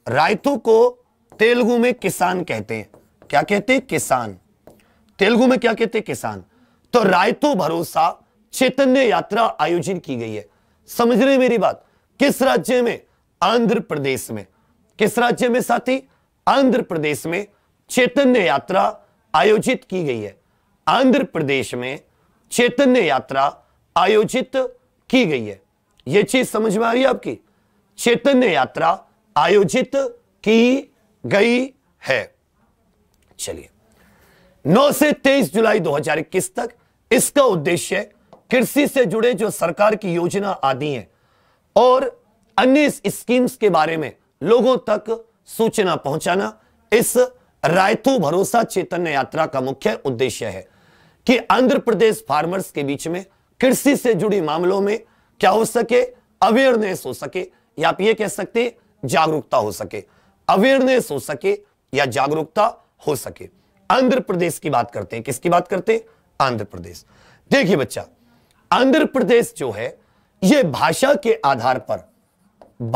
रायतो को तेलुगु में किसान कहते हैं क्या कहते हैं किसान तेलुगु में क्या कहते हैं किसान तो रायतो भरोसा चैतन्य यात्रा आयोजन की गई है समझ रहे मेरी बात किस राज्य में आंध्र प्रदेश में किस राज्य में साथी आंध्र प्रदेश में चैतन्य यात्रा आयोजित की गई है आंध्र प्रदेश में चैतन्य यात्रा आयोजित की गई है यह चीज समझ में आ रही है आपकी चैतन्य यात्रा आयोजित की गई है चलिए 9 से 23 जुलाई 2021 तक इसका उद्देश्य कृषि से जुड़े जो सरकार की योजना आदि है और अन्य स्कीम्स के बारे में लोगों तक सूचना पहुंचाना इस रायतू भरोसा चेतन यात्रा का मुख्य उद्देश्य है कि आंध्र प्रदेश फार्मर्स के बीच में कृषि से जुड़ी मामलों में क्या हो सके अवेयरनेस हो सके या आप ये कह सकते जागरूकता हो सके अवेयरनेस हो सके या जागरूकता हो सके आंध्र प्रदेश की बात करते हैं किसकी बात करते हैं आंध्र प्रदेश देखिए बच्चा आंध्र प्रदेश जो है यह भाषा के आधार पर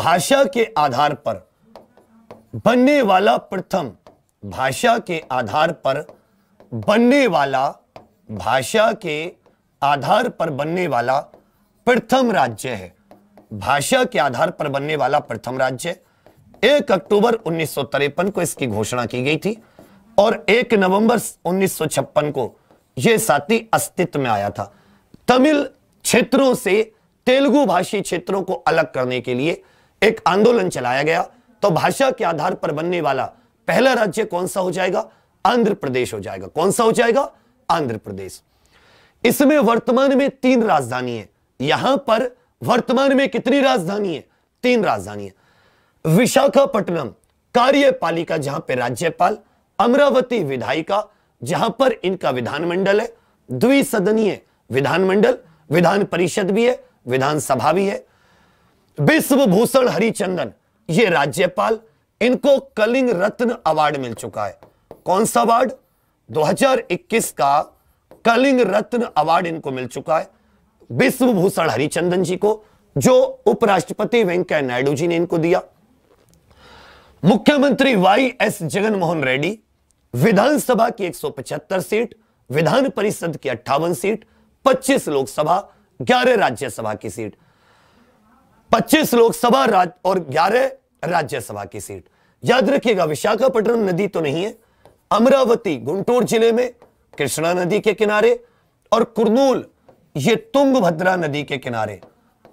भाषा के आधार पर बनने वाला प्रथम भाषा के आधार पर बनने वाला भाषा के आधार पर बनने वाला प्रथम राज्य है भाषा के आधार पर बनने वाला प्रथम राज्य एक अक्टूबर उन्नीस को इसकी घोषणा की गई थी और 1 नवंबर 1956 को यह साथी अस्तित्व में आया था तमिल क्षेत्रों से तेलुगु भाषी क्षेत्रों को अलग करने के लिए एक आंदोलन चलाया गया तो भाषा के आधार पर बनने वाला पहला राज्य कौन सा हो जाएगा आंध्र प्रदेश हो जाएगा कौन सा हो जाएगा आंध्र प्रदेश इसमें वर्तमान में तीन राजधानी है यहां पर वर्तमान में कितनी राजधानी है तीन राजधानी है विशाखापट्टनम कार्यपालिका जहां पर राज्यपाल अमरावती विधायिका जहां पर इनका विधानमंडल है द्विसदनीय विधानमंडल विधान परिषद भी है विधानसभा भी है विश्वभूषण हरिचंदन ये राज्यपाल इनको कलिंग रत्न अवार्ड मिल चुका है कौन सा अवार्ड 2021 का कलिंग रत्न अवार्ड इनको मिल चुका है विश्वभूषण हरिचंदन जी को जो उपराष्ट्रपति वेंकैया नायडू जी ने इनको दिया मुख्यमंत्री वाई एस जगनमोहन रेड्डी विधानसभा की 175 सीट विधान परिषद की अट्ठावन सीट 25 लोकसभा 11 राज्यसभा की सीट 25 लोकसभा राज और 11 राज्यसभा की सीट याद रखिएगा विशाखापट्टनम नदी तो नहीं है अमरावती गुंटूर जिले में कृष्णा नदी के किनारे और कुरनूल ये तुंगभद्रा नदी के किनारे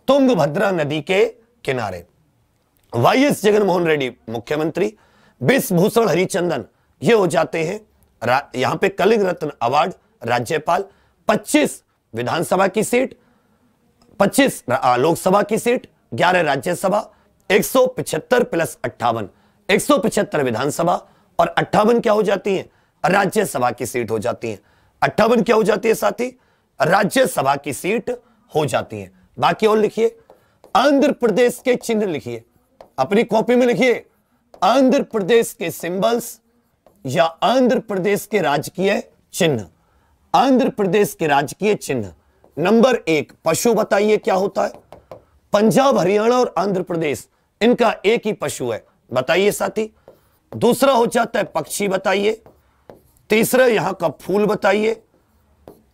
तुंगभद्रा नदी के किनारे वाई एस जगनमोहन रेड्डी मुख्यमंत्री बिस्भूषण हरिचंदन ये हो जाते हैं यहां पे कलिंग रत्न अवार्ड राज्यपाल 25 विधानसभा की सीट 25 लोकसभा की सीट 11 राज्यसभा 175 प्लस अट्ठावन एक विधानसभा और अट्ठावन क्या हो जाती है राज्यसभा की सीट हो जाती है अट्ठावन क्या हो जाती है साथी राज्यसभा की सीट हो जाती है बाकी और लिखिए आंध्र प्रदेश के चिन्ह लिखिए अपनी कॉपी में लिखिए आंध्र प्रदेश के सिंबल्स या आंध्र प्रदेश के राजकीय चिन्ह आंध्र प्रदेश के राजकीय चिन्ह नंबर एक पशु बताइए क्या होता है पंजाब हरियाणा और आंध्र प्रदेश इनका एक ही पशु है बताइए साथी दूसरा हो जाता है पक्षी बताइए तीसरा यहां का फूल बताइए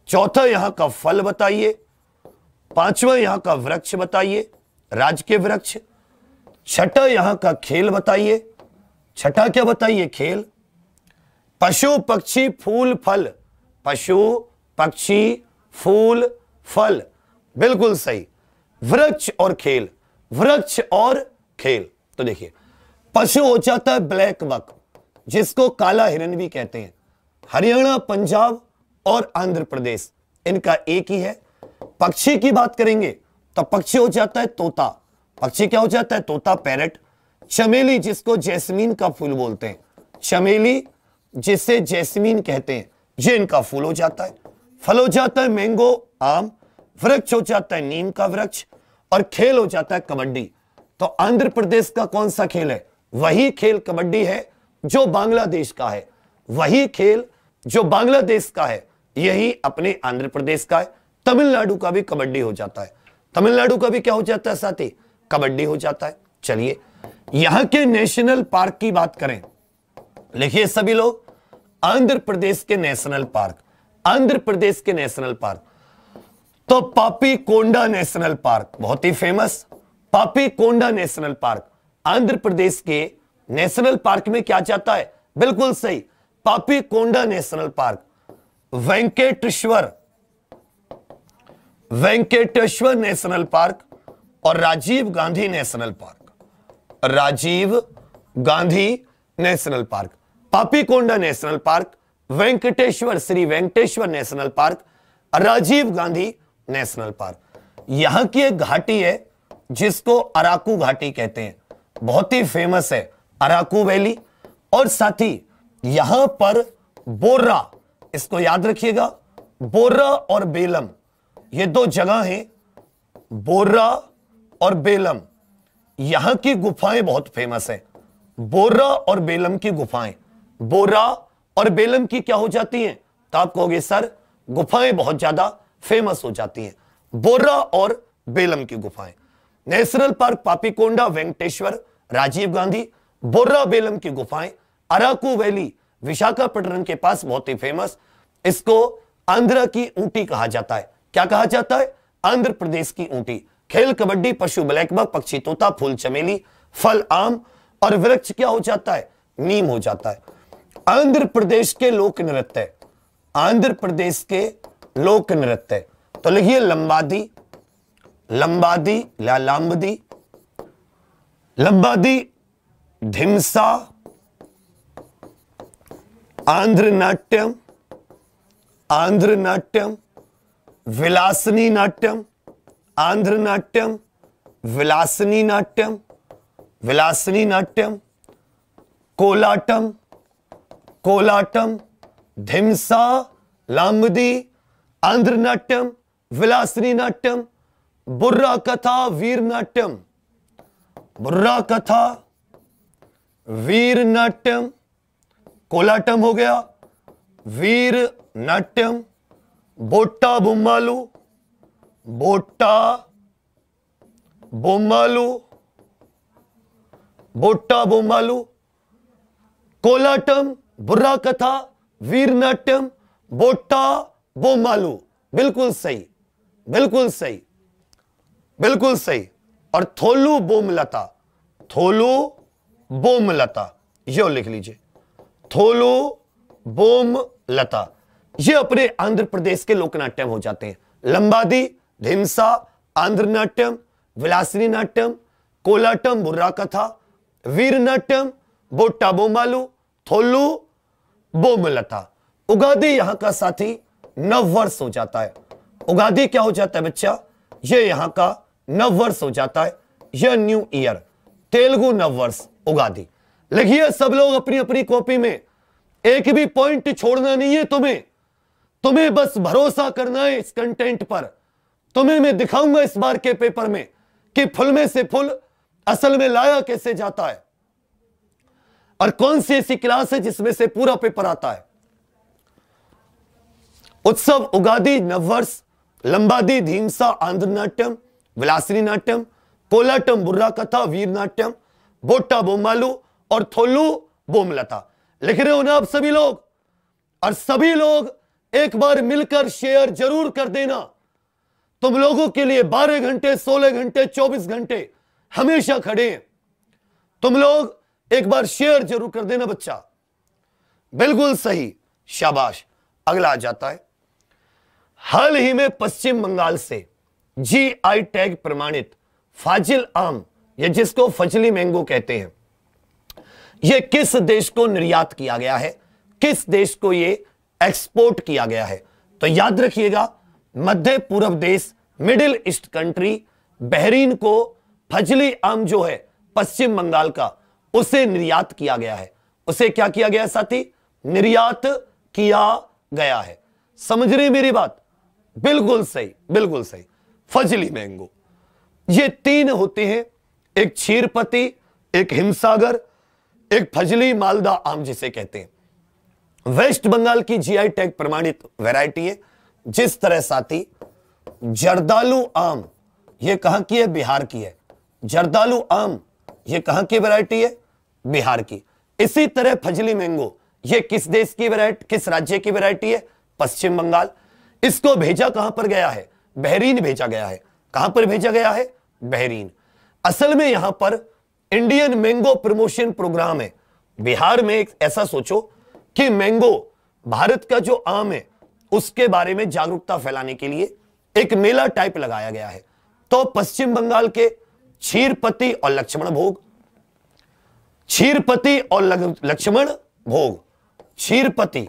चौथा यहां का फल बताइए पांचवा यहां का वृक्ष बताइए राजकीय वृक्ष छठा यहां का खेल बताइए छठा क्या बताइए खेल पशु पक्षी फूल फल पशु पक्षी फूल फल बिल्कुल सही वृक्ष और खेल वृक्ष और खेल तो देखिए पशु हो जाता है ब्लैक बक जिसको काला हिरन भी कहते हैं हरियाणा पंजाब और आंध्र प्रदेश इनका एक ही है पक्षी की बात करेंगे तो पक्षी हो जाता है तोता पक्षी क्या हो जाता है तोता पैरट चमेली जिसको जैस्मीन का फूल बोलते हैं चमेली जिसे जैस्मीन कहते हैं ये इनका फूल हो जाता है फल हो जाता है मैंगो आम वृक्ष हो जाता है नीम का वृक्ष और खेल हो जाता है कबड्डी तो आंध्र प्रदेश का कौन सा खेल है वही खेल कबड्डी है जो बांग्लादेश का है वही खेल जो बांग्लादेश का है यही अपने आंध्र प्रदेश का है तमिलनाडु का भी कबड्डी हो जाता है तमिलनाडु का भी क्या हो जाता है साथी कबड्डी हो जाता है चलिए यहां के नेशनल पार्क की बात करें लिखिए सभी लोग आंध्र प्रदेश के नेशनल पार्क आंध्र प्रदेश के नेशनल पार्क तो पापी कोंडा नेशनल पार्क बहुत ही famous Papi Konda national park Andhra Pradesh के नेशनल पार्क में क्या जाता है बिल्कुल सही Papi Konda national park Venkateswara Venkateswara national park और Rajiv Gandhi national park Rajiv Gandhi national park Papikonda national park Venkateswara Shri Venkateswara national park Rajiv Gandhi national park यहां की एक घाटी है जिसको अराकू घाटी कहते हैं बहुत ही फेमस है अराकू वैली और साथ ही यहां पर बोर्रा इसको याद रखिएगा बोर्रा और बेलम ये दो जगह हैं बोर्रा और बेलम यहां की गुफाएं बहुत फेमस है बोर्रा और बेलम की गुफाएं बोरा और बेलम की क्या हो जाती हैं तो आप कहोगे सर गुफाएं बहुत ज्यादा फेमस हो जाती हैं बोरा और बेलम की गुफाएं नेशनल पार्क पापीकोंडा वेंकटेश्वर राजीव गांधी बोर्रा बेलम की गुफाएं अराकू वैली विशाखापट्टनम के पास बहुत ही फेमस इसको आंध्र की ऊंटी कहा जाता है क्या कहा जाता है आंध्र प्रदेश की ऊंटी खेल कबड्डी पशु ब्लैकबक पक्षी तोता फूल चमेली फल आम और वृक्ष क्या हो जाता है नीम हो जाता है आंध्र प्रदेश के लोक नृत्य आंध्र प्रदेश के लोक नृत्य तो लिखिए लंबादी लंबादी या लांबदी लंबादी धिमसा आंध्र नाट्यम आंध्र नाट्यम विलासनी नाट्यम आंध्र नाट्यम विलासनी नाट्यम विलासनी नाट्यम कोलाटम कोलाटम धिमसा लामदी आंध्र नाट्यम नाट्यम बुर्रा कथा वीर नाट्यम बुर्रा कथा वीर नाट्यम कोलाटम हो गया वीर नाट्यम बोटा बुम्बालू बोटा बोमालू बोटा बोमालू कोलाटम बुर्रा कथा वीर नाट्यम बोटा बोमालू बिल्कुल सही बिल्कुल सही बिल्कुल सही और थोलू बोमलता थोलू बोमलता यो लिख लीजिए थोलू बोमलता ये अपने आंध्र प्रदेश के लोकनाट्यम हो जाते हैं लंबादी ढिमसा आंध्र नाट्यम विलासिनी नाट्यम कोलाटम बुर्रा कथा वीर नाट्यम बोटा बोमालू थोलू वो मिलता उगादी यहां का साथी नव वर्ष हो जाता है उगादी क्या हो जाता है बच्चा ये यहां का नव वर्ष हो जाता है यह न्यू ईयर तेलुगु नव वर्ष उगादी लिखिए सब लोग अपनी अपनी कॉपी में एक भी पॉइंट छोड़ना नहीं है तुम्हें तुम्हें बस भरोसा करना है इस कंटेंट पर तुम्हें मैं दिखाऊंगा इस बार के पेपर में कि फुल में से फुल असल में लाया कैसे जाता है और कौन सी ऐसी क्लास है जिसमें से पूरा पेपर आता है उत्सव उगादी नववर्ष लंबादी धीमसा आंध्र नाट्यम विलासरी नाट्यम कोलाटम बुर्रा कथा वीर नाट्यम बोटा बोमालू और थोलू बोमलता लिख रहे हो ना आप सभी लोग और सभी लोग एक बार मिलकर शेयर जरूर कर देना तुम लोगों के लिए 12 घंटे 16 घंटे 24 घंटे हमेशा खड़े हैं तुम लोग एक बार शेयर जरूर कर देना बच्चा बिल्कुल सही शाबाश अगला आ जाता है हाल ही में पश्चिम बंगाल से जी आई टैग प्रमाणित फाजिल आम या जिसको फजली मैंगो कहते हैं यह किस देश को निर्यात किया गया है किस देश को यह एक्सपोर्ट किया गया है तो याद रखिएगा मध्य पूर्व देश मिडिल ईस्ट कंट्री बहरीन को फजली आम जो है पश्चिम बंगाल का उसे निर्यात किया गया है उसे क्या किया गया साथी निर्यात किया गया है समझ रहे मेरी बात बिल्कुल सही बिल्कुल सही फजली मैंगो ये तीन होते हैं एक क्षीरपति एक हिमसागर एक फजली मालदा आम जिसे कहते हैं वेस्ट बंगाल की जीआई टैग प्रमाणित वैरायटी है जिस तरह साथी जर्दालू आम ये कहां की है बिहार की है जर्दालू आम ये कहां की वैरायटी है बिहार की इसी तरह फजली मैंगो ये किस देश की वैरायटी किस राज्य की वैरायटी है पश्चिम बंगाल इसको भेजा कहां पर गया है बहरीन भेजा गया है कहां पर भेजा गया है बहरीन असल में यहां पर इंडियन मैंगो प्रमोशन प्रोग्राम है बिहार में एक ऐसा सोचो कि मैंगो भारत का जो आम है उसके बारे में जागरूकता फैलाने के लिए एक मेला टाइप लगाया गया है तो पश्चिम बंगाल के क्षीरपति और लक्ष्मण भोग क्षीरपति और लक्ष्मण भोग क्षीरपति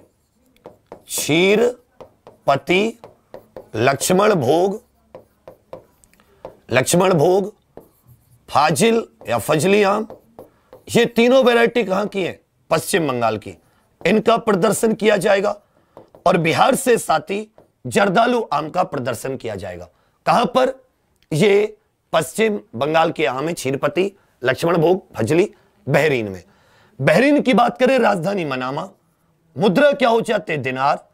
क्षीरपति लक्ष्मण भोग लक्ष्मण भोग फाजिल या फजली आम ये तीनों वैरायटी कहां की है पश्चिम बंगाल की इनका प्रदर्शन किया जाएगा और बिहार से साथी जर्दालू आम का प्रदर्शन किया जाएगा कहां पर ये पश्चिम बंगाल के आम है क्षीरपति लक्ष्मण भोग फजली बहरीन में बहरीन की बात करें राजधानी मनामा मुद्रा क्या हो जाते दिनार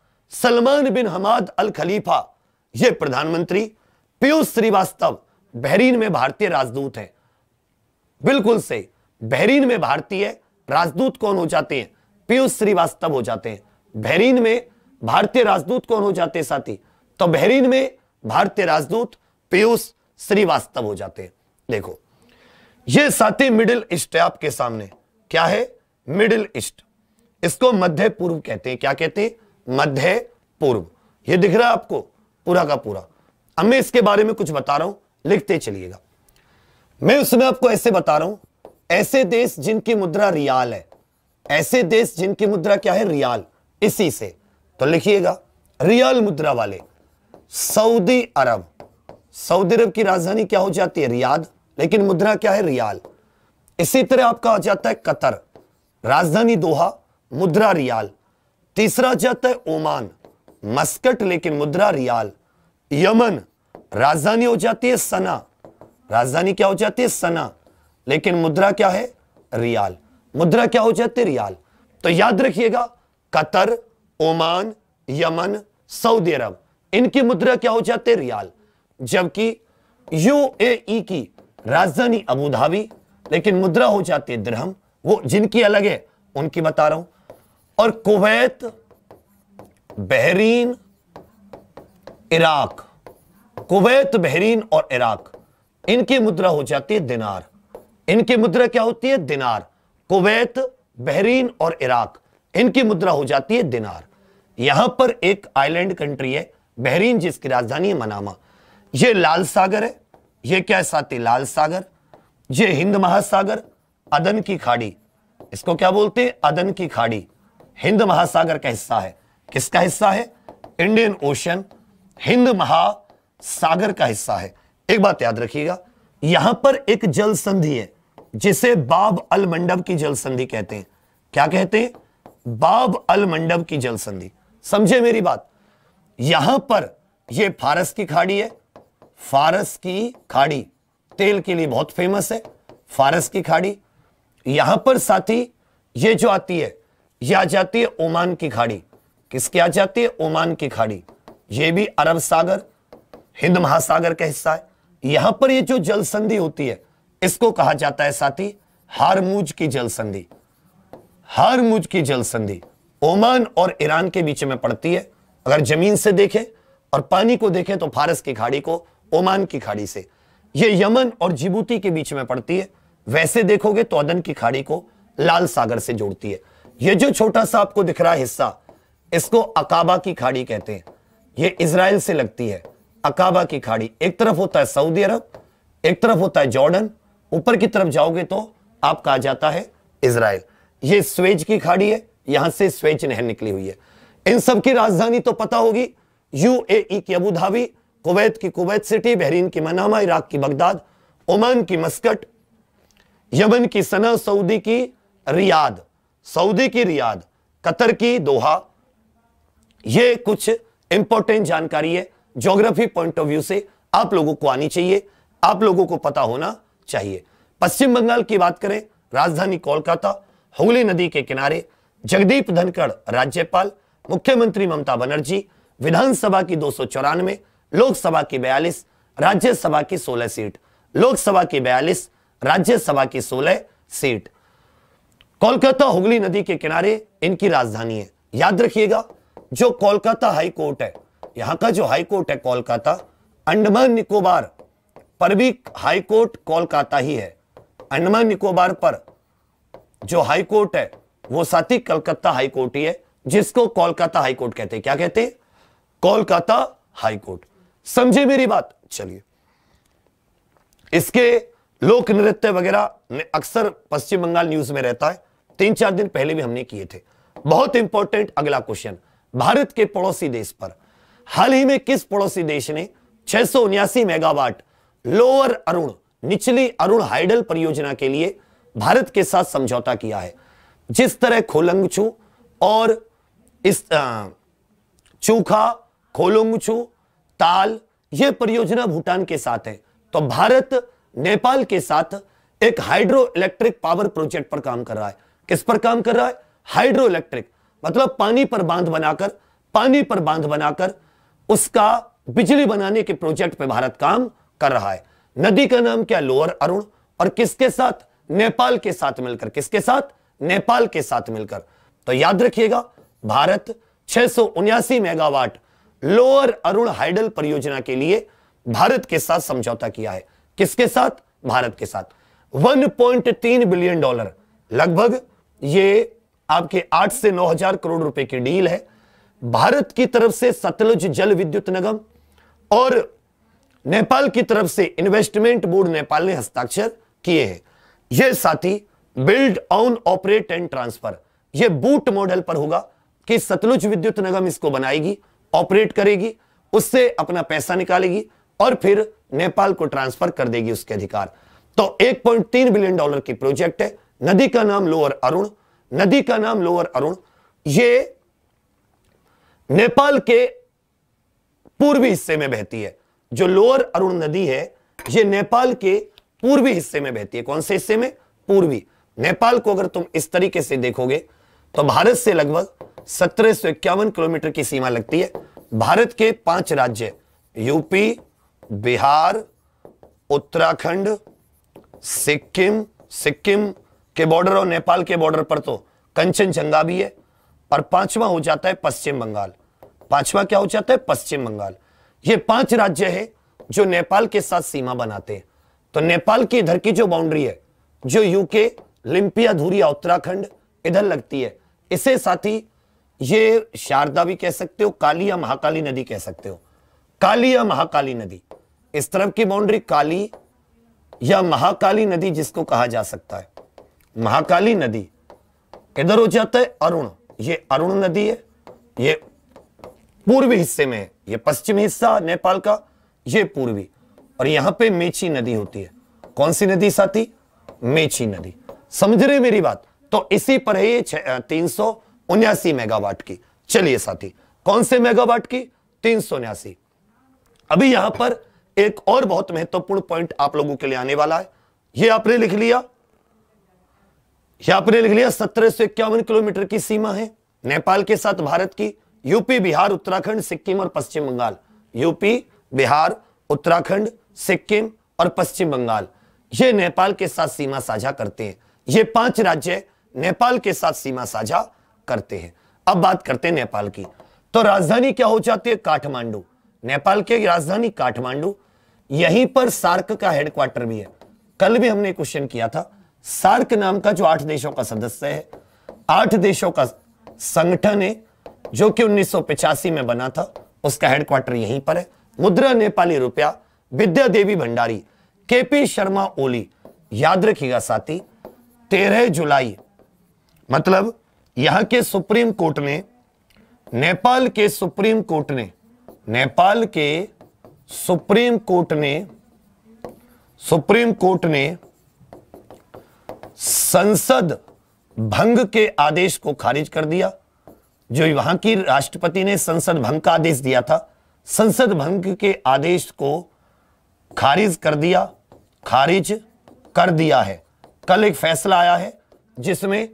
सलमान बिन हमाद अल खलीफा ये प्रधानमंत्री पीयूष श्रीवास्तव बहरीन में भारतीय राजदूत हैं बिल्कुल सही बहरीन में भारतीय राजदूत कौन हो जाते हैं पीयूष श्रीवास्तव हो जाते हैं बहरीन में भारतीय राजदूत कौन हो जाते हैं साथी तो बहरीन में भारतीय राजदूत पीयूष श्रीवास्तव हो जाते हैं देखो ये साथी मिडिल ईस्ट है आपके सामने क्या है मिडिल ईस्ट इसको मध्य पूर्व कहते हैं क्या कहते हैं मध्य पूर्व ये दिख रहा है आपको पूरा का पूरा अब मैं इसके बारे में कुछ बता रहा हूं लिखते चलिएगा मैं उसमें आपको ऐसे बता रहा हूं ऐसे देश जिनकी मुद्रा रियाल है ऐसे देश जिनकी मुद्रा क्या है रियाल इसी से तो लिखिएगा रियाल मुद्रा वाले सऊदी अरब सऊदी अरब की राजधानी क्या हो जाती है रियाद लेकिन मुद्रा क्या है रियाल इसी तरह आपका आ जाता है कतर राजधानी दोहा मुद्रा रियाल तीसरा जाता है ओमान मस्कट लेकिन मुद्रा रियाल यमन राजधानी हो जाती है सना राजधानी क्या हो जाती है सना लेकिन मुद्रा क्या है रियाल मुद्रा क्या हो जाती है रियाल तो याद रखिएगा Qatar Oman Yemen Saudi Arab इनकी मुद्रा क्या हो जाती है रियाल जबकि यूएई की राजधानी अबूधाबी लेकिन मुद्रा हो जाती है द्रहम वो जिनकी अलग है उनकी बता रहा हूं और Kuwait Bahrain Iraq Kuwait Bahrain और इराक इनकी मुद्रा हो जाती है दिनार इनकी मुद्रा क्या होती है दिनार कुवैत बहरीन और इराक इनकी मुद्रा हो जाती है दिनार यहां पर एक आइलैंड कंट्री है बहरीन जिसकी राजधानी है मनामा यह लाल सागर है ये क्या साथी लाल सागर ये हिंद महासागर अदन की खाड़ी इसको क्या बोलते हैं अदन की खाड़ी हिंद महासागर का हिस्सा है किसका हिस्सा है इंडियन ओशन हिंद महासागर का हिस्सा है एक बात याद रखिएगा यहां पर एक जल संधि है जिसे बाब अल मंडप की जल संधि कहते हैं क्या कहते हैं बाब अल मंडप की जल संधि समझे मेरी बात यहां पर यह फारस की खाड़ी है फारस की खाड़ी तेल के लिए बहुत फेमस है फारस की खाड़ी यहां पर साथी ये जो आती है यह आ जाती है ओमान की खाड़ी किसकी आ जाती है ओमान की खाड़ी ये भी अरब सागर हिंद महासागर का हिस्सा है यहां पर ये जो जल संधि होती है इसको कहा जाता है साथी हारमूज की जल संधि हारमूज की जल संधि ओमान और ईरान के बीच में पड़ती है अगर जमीन से देखें और पानी को देखें तो फारस की खाड़ी को ओमान की खाड़ी से यह यमन और जिबूती के बीच में पड़ती है वैसे देखोगे तो अदन की खाड़ी को लाल सागर से जोड़ती है यह जो छोटा सा आपको दिख रहा हिस्सा इसको अकाबा की खाड़ी कहते हैं यह इसराइल से लगती है अकाबा की खाड़ी एक तरफ होता है सऊदी अरब एक तरफ होता है जॉर्डन ऊपर की तरफ जाओगे तो आपका आ जाता है इसराइल ये स्वेज की खाड़ी है यहां से स्वेज नहर निकली हुई है इन सबकी राजधानी तो पता होगी यूएई की अबू धाबी कुवैत की कुवैत सिटी बहरीन की मनामा इराक की बगदाद ओमान की मस्कट यमन की सना सऊदी की रियाद सऊदी की रियाद कतर की दोहा ये कुछ इंपॉर्टेंट जानकारी है जोग्राफी पॉइंट ऑफ व्यू से आप लोगों को आनी चाहिए आप लोगों को पता होना चाहिए पश्चिम बंगाल की बात करें राजधानी कोलकाता हुगली नदी के किनारे जगदीप धनखड़ राज्यपाल मुख्यमंत्री ममता बनर्जी विधानसभा की दो सौ चौरानवे लोकसभा की बयालीस राज्यसभा की सोलह सीट लोकसभा की बयालीस राज्यसभा की सोलह सीट कोलकाता हुगली नदी के किनारे इनकी राजधानी है याद रखिएगा जो कोलकाता हाई कोर्ट है यहां का जो हाई कोर्ट है कोलकाता अंडमान निकोबार पर भी हाई कोर्ट कोलकाता ही है अंडमान निकोबार पर जो हाई कोर्ट है वो साथ ही कलकत्ता हाई कोर्ट ही है जिसको कोलकाता हाई कोर्ट कहते हैं क्या कहते हैं कोलकाता हाई कोर्ट समझे मेरी बात चलिए इसके लोक नृत्य वगैरह अक्सर पश्चिम बंगाल न्यूज में रहता है तीन चार दिन पहले भी हमने किए थे बहुत इंपॉर्टेंट अगला क्वेश्चन भारत के पड़ोसी देश पर हाल ही में किस पड़ोसी देश ने छह मेगावाट लोअर अरुण निचली अरुण हाइडल परियोजना के लिए भारत के साथ समझौता किया है जिस तरह खोलंगछू और इस चूखा खोलोंगछू ताल यह परियोजना भूटान के साथ है तो भारत नेपाल के साथ एक हाइड्रो इलेक्ट्रिक पावर प्रोजेक्ट पर काम कर रहा है किस पर काम कर रहा है हाइड्रो इलेक्ट्रिक मतलब पानी पर बांध बनाकर पानी पर बांध बनाकर उसका बिजली बनाने के प्रोजेक्ट पर भारत काम कर रहा है नदी का नाम क्या लोअर अरुण और किसके साथ नेपाल के साथ मिलकर किसके साथ नेपाल के साथ मिलकर तो याद रखिएगा भारत छह मेगावाट लोअर अरुण हाइडल परियोजना के लिए भारत के साथ समझौता किया है किसके साथ भारत के साथ 1.3 बिलियन डॉलर लगभग ये आपके 8 से 9000 करोड़ रुपए की डील है भारत की तरफ से सतलुज जल विद्युत निगम और नेपाल की तरफ से इन्वेस्टमेंट बोर्ड नेपाल ने हस्ताक्षर किए हैं यह साथी build on operate and transfer यह बूट मॉडल पर होगा कि सतलुज विद्युत निगम इसको बनाएगी ऑपरेट करेगी उससे अपना पैसा निकालेगी और फिर नेपाल को ट्रांसफर कर देगी उसके अधिकार तो 1.3 बिलियन डॉलर की प्रोजेक्ट है नदी का नाम लोअर अरुण नदी का नाम लोअर अरुण ये नेपाल के पूर्वी हिस्से में बहती है जो लोअर अरुण नदी है ये नेपाल के पूर्वी हिस्से में बहती है कौन से हिस्से में पूर्वी नेपाल को अगर तुम इस तरीके से देखोगे तो भारत से लगभग सत्रह सौ इक्यावन किलोमीटर की सीमा लगती है भारत के पांच राज्य यूपी बिहार उत्तराखंड सिक्किम सिक्किम के बॉर्डर और नेपाल के बॉर्डर पर तो कंचनजंगा भी है और पांचवा हो जाता है पश्चिम बंगाल पांचवा क्या हो जाता है पश्चिम बंगाल ये पांच राज्य है जो नेपाल के साथ सीमा बनाते हैं तो नेपाल की इधर की जो बाउंड्री है जो यूके लिंपिया धूरिया उत्तराखंड इधर लगती है इसे साथ ही ये शारदा भी कह सकते हो काली या महाकाली नदी कह सकते हो काली या महाकाली नदी इस तरफ की बाउंड्री काली या महाकाली नदी जिसको कहा जा सकता है महाकाली नदी इधर हो जाता है अरुण ये अरुण नदी है ये पूर्वी हिस्से में है ये पश्चिमी हिस्सा नेपाल का ये पूर्वी और यहां पे मेची नदी होती है कौन सी नदी साथी मेची नदी समझ रहे मेरी बात तो इसी पर है ये तीन सौ उन्यासी मेगावाट की चलिए साथी कौन से मेगावाट की तीन सौ उन्यासी अभी यहां पर एक और बहुत महत्वपूर्ण पॉइंट आप लोगों के लिए आने वाला है यह आपने लिख लिया यह आपने लिख लिया सत्रह सौ इक्यावन किलोमीटर की सीमा है नेपाल के साथ भारत की यूपी बिहार उत्तराखंड सिक्किम और पश्चिम बंगाल यूपी बिहार उत्तराखंड सिक्किम और पश्चिम बंगाल ये नेपाल के साथ सीमा साझा करते हैं ये पांच राज्य नेपाल के साथ सीमा साझा करते हैं अब बात करते हैं नेपाल की तो राजधानी क्या हो जाती है काठमांडू नेपाल की राजधानी काठमांडू यहीं पर सार्क का हेडक्वार्टर भी है कल भी हमने क्वेश्चन किया था सार्क नाम का जो आठ देशों का सदस्य है आठ देशों का संगठन है जो कि उन्नीस में बना था उसका हेडक्वार्टर यहीं पर है मुद्रा नेपाली रुपया विद्या देवी भंडारी केपी शर्मा ओली याद रखिएगा साथी तेरह जुलाई मतलब यहां के सुप्रीम कोर्ट ने नेपाल के सुप्रीम कोर्ट ने नेपाल के सुप्रीम कोर्ट ने सुप्रीम कोर्ट ने संसद भंग के आदेश को खारिज कर दिया जो वहां की राष्ट्रपति ने संसद भंग का आदेश दिया था संसद भंग के आदेश को खारिज कर दिया खारिज कर दिया है कल एक फैसला आया है जिसमें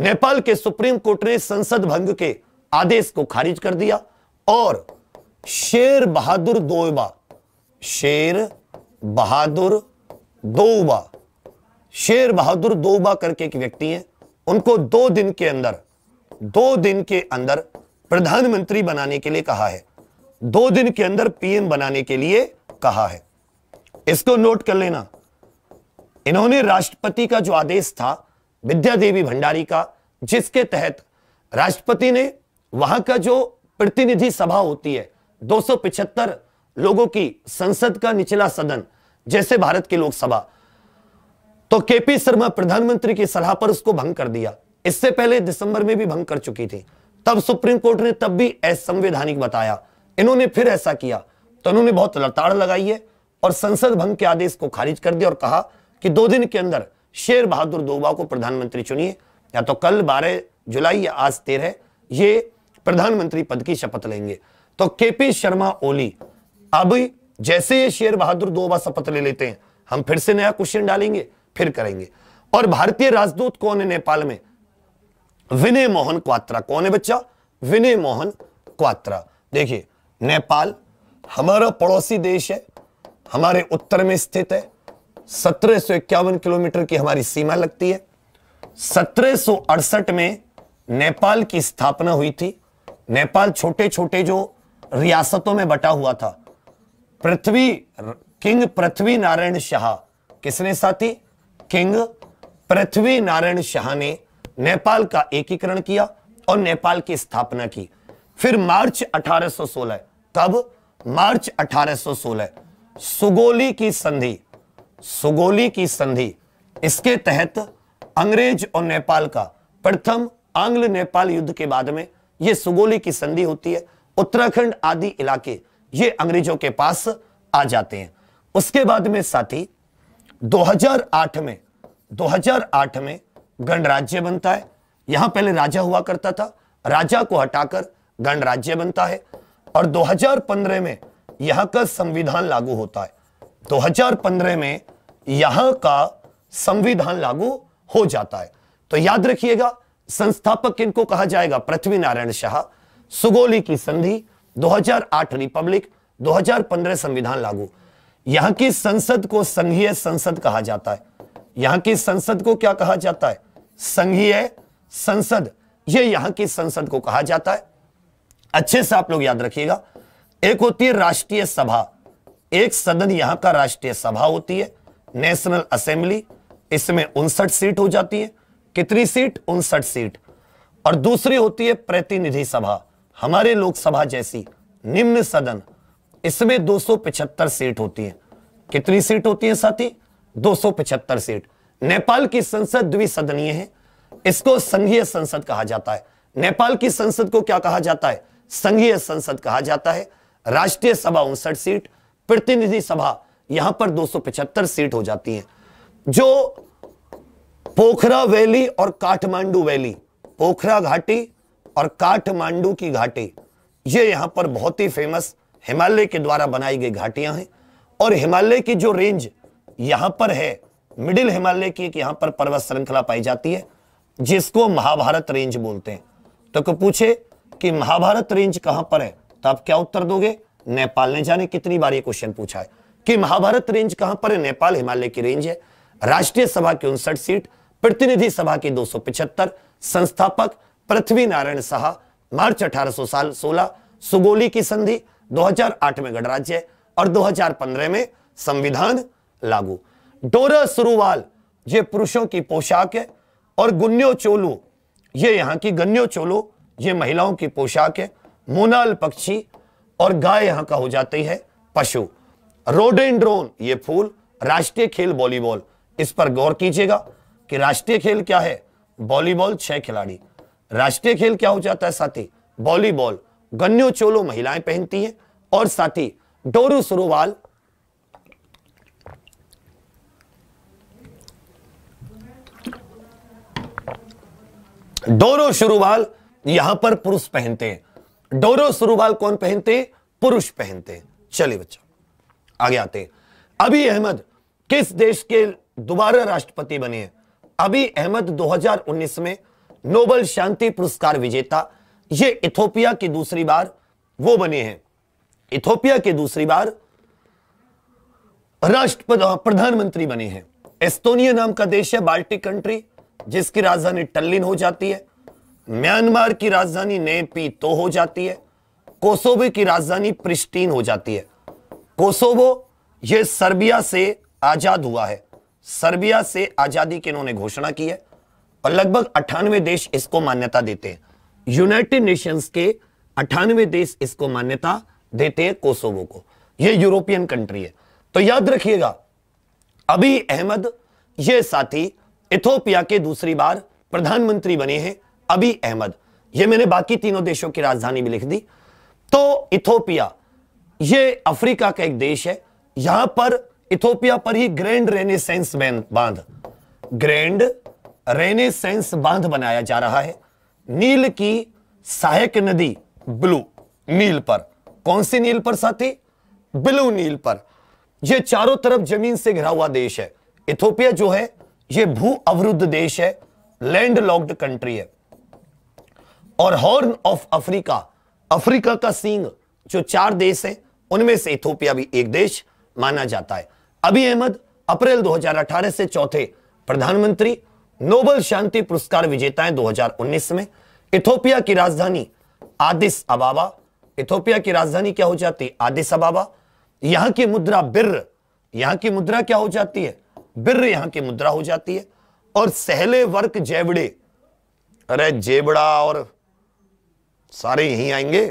नेपाल के सुप्रीम कोर्ट ने संसद भंग के आदेश को खारिज कर दिया और शेर बहादुर दोबा शेर बहादुर दोबा शेर बहादुर दोबा करके एक व्यक्ति हैं उनको दो दिन के अंदर दो दिन के अंदर प्रधानमंत्री बनाने के लिए कहा है दो दिन के अंदर पीएम बनाने के लिए कहा है इसको नोट कर लेना इन्होंने राष्ट्रपति का जो आदेश था विद्या देवी भंडारी का जिसके तहत राष्ट्रपति ने वहां का जो प्रतिनिधि सभा होती है 275 लोगों की संसद का निचला सदन जैसे भारत की लोकसभा तो केपी शर्मा प्रधानमंत्री की सलाह पर उसको भंग कर दिया इससे पहले दिसंबर में भी भंग कर चुकी थी तब सुप्रीम कोर्ट ने तब भी असंवैधानिक बताया इन्होंने फिर ऐसा किया तो उन्होंने बहुत लताड़ लगाई है और संसद भंग के आदेश को खारिज कर दिया और कहा कि दो दिन के अंदर शेर बहादुर दोबा को प्रधानमंत्री चुनिए या तो कल बारह जुलाई या आज तेरह ये प्रधानमंत्री पद की शपथ लेंगे तो केपी शर्मा ओली अब जैसे ये शेर बहादुर दोबा शपथ ले लेते हैं हम फिर से नया क्वेश्चन डालेंगे फिर करेंगे और भारतीय राजदूत कौन है नेपाल में विनय मोहन क्वात्रा कौन है बच्चा विनय मोहन क्वात्रा देखिए नेपाल हमारा पड़ोसी देश है हमारे उत्तर में स्थित है सत्रह किलोमीटर की हमारी सीमा लगती है सत्रह में नेपाल की स्थापना हुई थी नेपाल छोटे छोटे जो रियासतों में बटा हुआ था पृथ्वी किंग पृथ्वी नारायण शाह किसने साथी किंग पृथ्वी नारायण शाह ने नेपाल का एकीकरण किया और नेपाल की स्थापना की फिर मार्च 1816 कब मार्च 1816 सुगोली की संधि सुगोली की संधि इसके तहत अंग्रेज और नेपाल का प्रथम आंग्ल नेपाल युद्ध के बाद में यह सुगोली की संधि होती है उत्तराखंड आदि इलाके ये अंग्रेजों के पास आ जाते हैं उसके बाद में साथी 2008 में 2008 में गणराज्य बनता है यहां पहले राजा हुआ करता था राजा को हटाकर गणराज्य बनता है और 2015 में यहां का संविधान लागू होता है 2015 में यहां का संविधान लागू हो जाता है तो याद रखिएगा संस्थापक किनको कहा जाएगा पृथ्वी नारायण शाह सुगोली की संधि 2008 रिपब्लिक 2015 संविधान लागू यहां की संसद को संघीय संसद कहा जाता है यहां की संसद को क्या कहा जाता है संघीय संसद यह यहां की संसद को कहा जाता है अच्छे से आप लोग याद रखिएगा एक होती है राष्ट्रीय सभा एक सदन यहां का राष्ट्रीय सभा होती है नेशनल असेंबली इसमें उनसठ सीट हो जाती है कितनी सीट उनसठ सीट और दूसरी होती है प्रतिनिधि सभा हमारे लोकसभा जैसी निम्न सदन इसमें 275 सीट होती है कितनी सीट होती है साथी 275 सीट नेपाल की संसद द्विसदनीय है इसको संघीय संसद कहा जाता है नेपाल की संसद को क्या कहा जाता है संघीय संसद कहा जाता है राष्ट्रीय सभा उनसठ सीट प्रतिनिधि सभा यहां पर 275 सीट हो जाती है जो पोखरा वैली और काठमांडू वैली पोखरा घाटी और काठमांडू की घाटी ये यहां पर बहुत ही फेमस हिमालय के द्वारा बनाई गई घाटियां हैं और हिमालय की जो रेंज यहां पर है मिडिल हिमालय की एक यहां पर पर्वत श्रृंखला पाई जाती है जिसको महाभारत रेंज बोलते हैं तो को पूछे कि महाभारत रेंज कहां पर है तो आप क्या उत्तर दोगे नेपाल ने जाने कितनी बार ये क्वेश्चन पूछा है कि महाभारत रेंज कहां पर है नेपाल हिमालय की रेंज है राष्ट्रीय सभा की उनसठ सीट प्रतिनिधि सभा की दो संस्थापक पृथ्वी नारायण शाह मार्च साल सोलह सुगोली की संधि 2008 में गणराज्य और 2015 में संविधान लागू डोरा सुरुवाल ये पुरुषों की पोशाक है और गुन्यो चोलू ये यहां की गन्यो चोलो ये महिलाओं की पोशाक है मोनाल पक्षी और गाय यहां का हो जाती है पशु रोडेंड्रोन ये फूल राष्ट्रीय खेल वॉलीबॉल इस पर गौर कीजिएगा कि राष्ट्रीय खेल क्या है वॉलीबॉल छह खिलाड़ी राष्ट्रीय खेल क्या हो जाता है साथी वॉलीबॉल गन्यो चोलो महिलाएं पहनती हैं और साथी डोरू सुरुवाल डोरो शुरुवाल यहां पर पुरुष पहनते हैं डोरो सुरुवाल कौन पहनते पुरुष पहनते चलिए बच्चों आगे आते अभी अहमद किस देश के दोबारा राष्ट्रपति बने अभी अहमद 2019 में नोबल शांति पुरस्कार विजेता ये इथोपिया की दूसरी बार वो बने हैं इथोपिया के दूसरी बार राष्ट्रपति प्रधानमंत्री बने हैं एस्तोनिया नाम का देश है बाल्टिक कंट्री जिसकी राजधानी टल्लिन हो जाती है म्यांमार की राजधानी नेपी तो हो जाती है कोसोवो की राजधानी प्रिस्टीन हो जाती है कोसोवो यह सर्बिया से आजाद हुआ है सर्बिया से आजादी की इन्होंने घोषणा की है और लगभग अठानवे देश इसको मान्यता देते हैं यूनाइटेड नेशंस के अठानवे देश इसको मान्यता देते हैं कोसोवो को यह यूरोपियन कंट्री है तो याद रखिएगा अभी अहमद ये साथी इथोपिया के दूसरी बार प्रधानमंत्री बने हैं अभी अहमद ये मैंने बाकी तीनों देशों की राजधानी भी लिख दी तो इथोपिया ये अफ्रीका का एक देश है यहां पर इथोपिया पर ही ग्रैंड रेनेसेंस बांध ग्रैंड रेनेसेंस बांध बनाया जा रहा है नील की सहायक नदी ब्लू नील पर कौन सी नील पर साथी ब्लू नील पर ये चारों तरफ जमीन से घिरा हुआ देश है इथोपिया जो है ये भू अवरुद्ध देश है लैंड लॉक्ड कंट्री है और हॉर्न ऑफ अफ्रीका अफ्रीका का सींग जो चार देश है उनमें से इथोपिया भी एक देश माना जाता है अभी अहमद अप्रैल 2018 से चौथे प्रधानमंत्री नोबल शांति पुरस्कार विजेता हैं 2019 में इथोपिया की राजधानी आदिस अबाबा इथोपिया की राजधानी क्या हो जाती है आदिस अबाबा यहां की मुद्रा बिर यहां की मुद्रा क्या हो जाती है बिर यहां की मुद्रा हो जाती है और सहले वर्क जेबड़े अरे जेबड़ा और सारे यहीं आएंगे